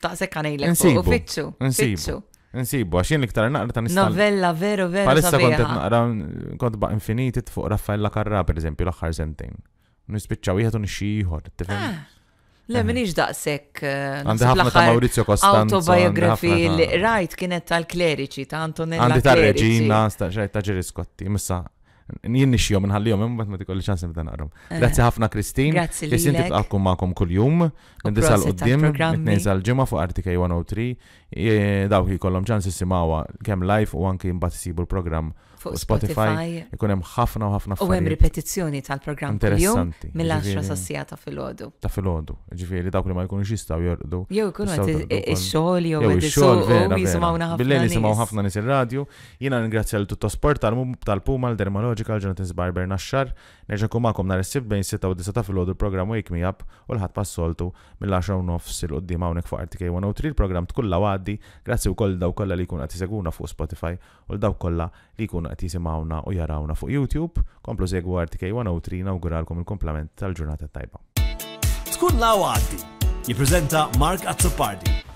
Taqsek għanajlek. Nsibu. Fitxu. Nsibu. Nsibu, għaxin liktar naqra ta' nistan. Novella, vero, vero. Palissa kont naqra, kont ba' infiniti fuq Raffaella Karra, per eżempju, l-axħar sentejn. Nispiċċaw jħet un xieħor, ah, Le, eh. minn iġ daqsek. Eh, għandi ħafna ta' Maurizio Costanzo. Autobiografi li rajt kienet tal-kleriċi, ta' Antonella. Għandi ta' Reġina, ta' ġeriskotti. missa jien jom, nħallihom hemm ma t-tikol tikolli ċans meta għarum. Grazzi ħafna Kristin. Grazzi lilek. Kristin tibqakum magħkom kuljum. u d-dim, mitnejsa l ġimma fuq RTK 103. Dawk jkollhom ċans simawa kem live u anki mbagħad sibu l program fuq Spotify. Ikun hemm ħafna u ħafna U hemm ripetizzjoni tal-programm interessanti. Mill-10 sassija ta' filgħodu. Ta' filgħodu. Ġifieri dawk li ma jkunux jistgħu jorqdu. Jew ikunu qed ix-xogħol jew qed jisimgħuna ħafna. Billejn jisimgħu ħafna nies ir-radju. Jiena ningrazzja l tuttosport tal-Puma l-Dermalogical Jonathan Barber naxxar. neġa' kum magħkom nhar sib bejn 6 u 9 ta' filgħodu il-programm Wake Me Up u l-ħadd passoltu mill-10 u nofs il qudiem hawnhekk fuq RTK 103 il-programm tkulla għaddi. Grazzi wkoll daw kollha li jkun qed iseguna fuq Spotify u l-daw kollha li jkun qed jisimgħuna u jarawna fuq YouTube, komplu segwu RTK 103 inauguralkom il-komplement tal-ġurnata tajba. Tkun law għaddi, Mark Azzopardi.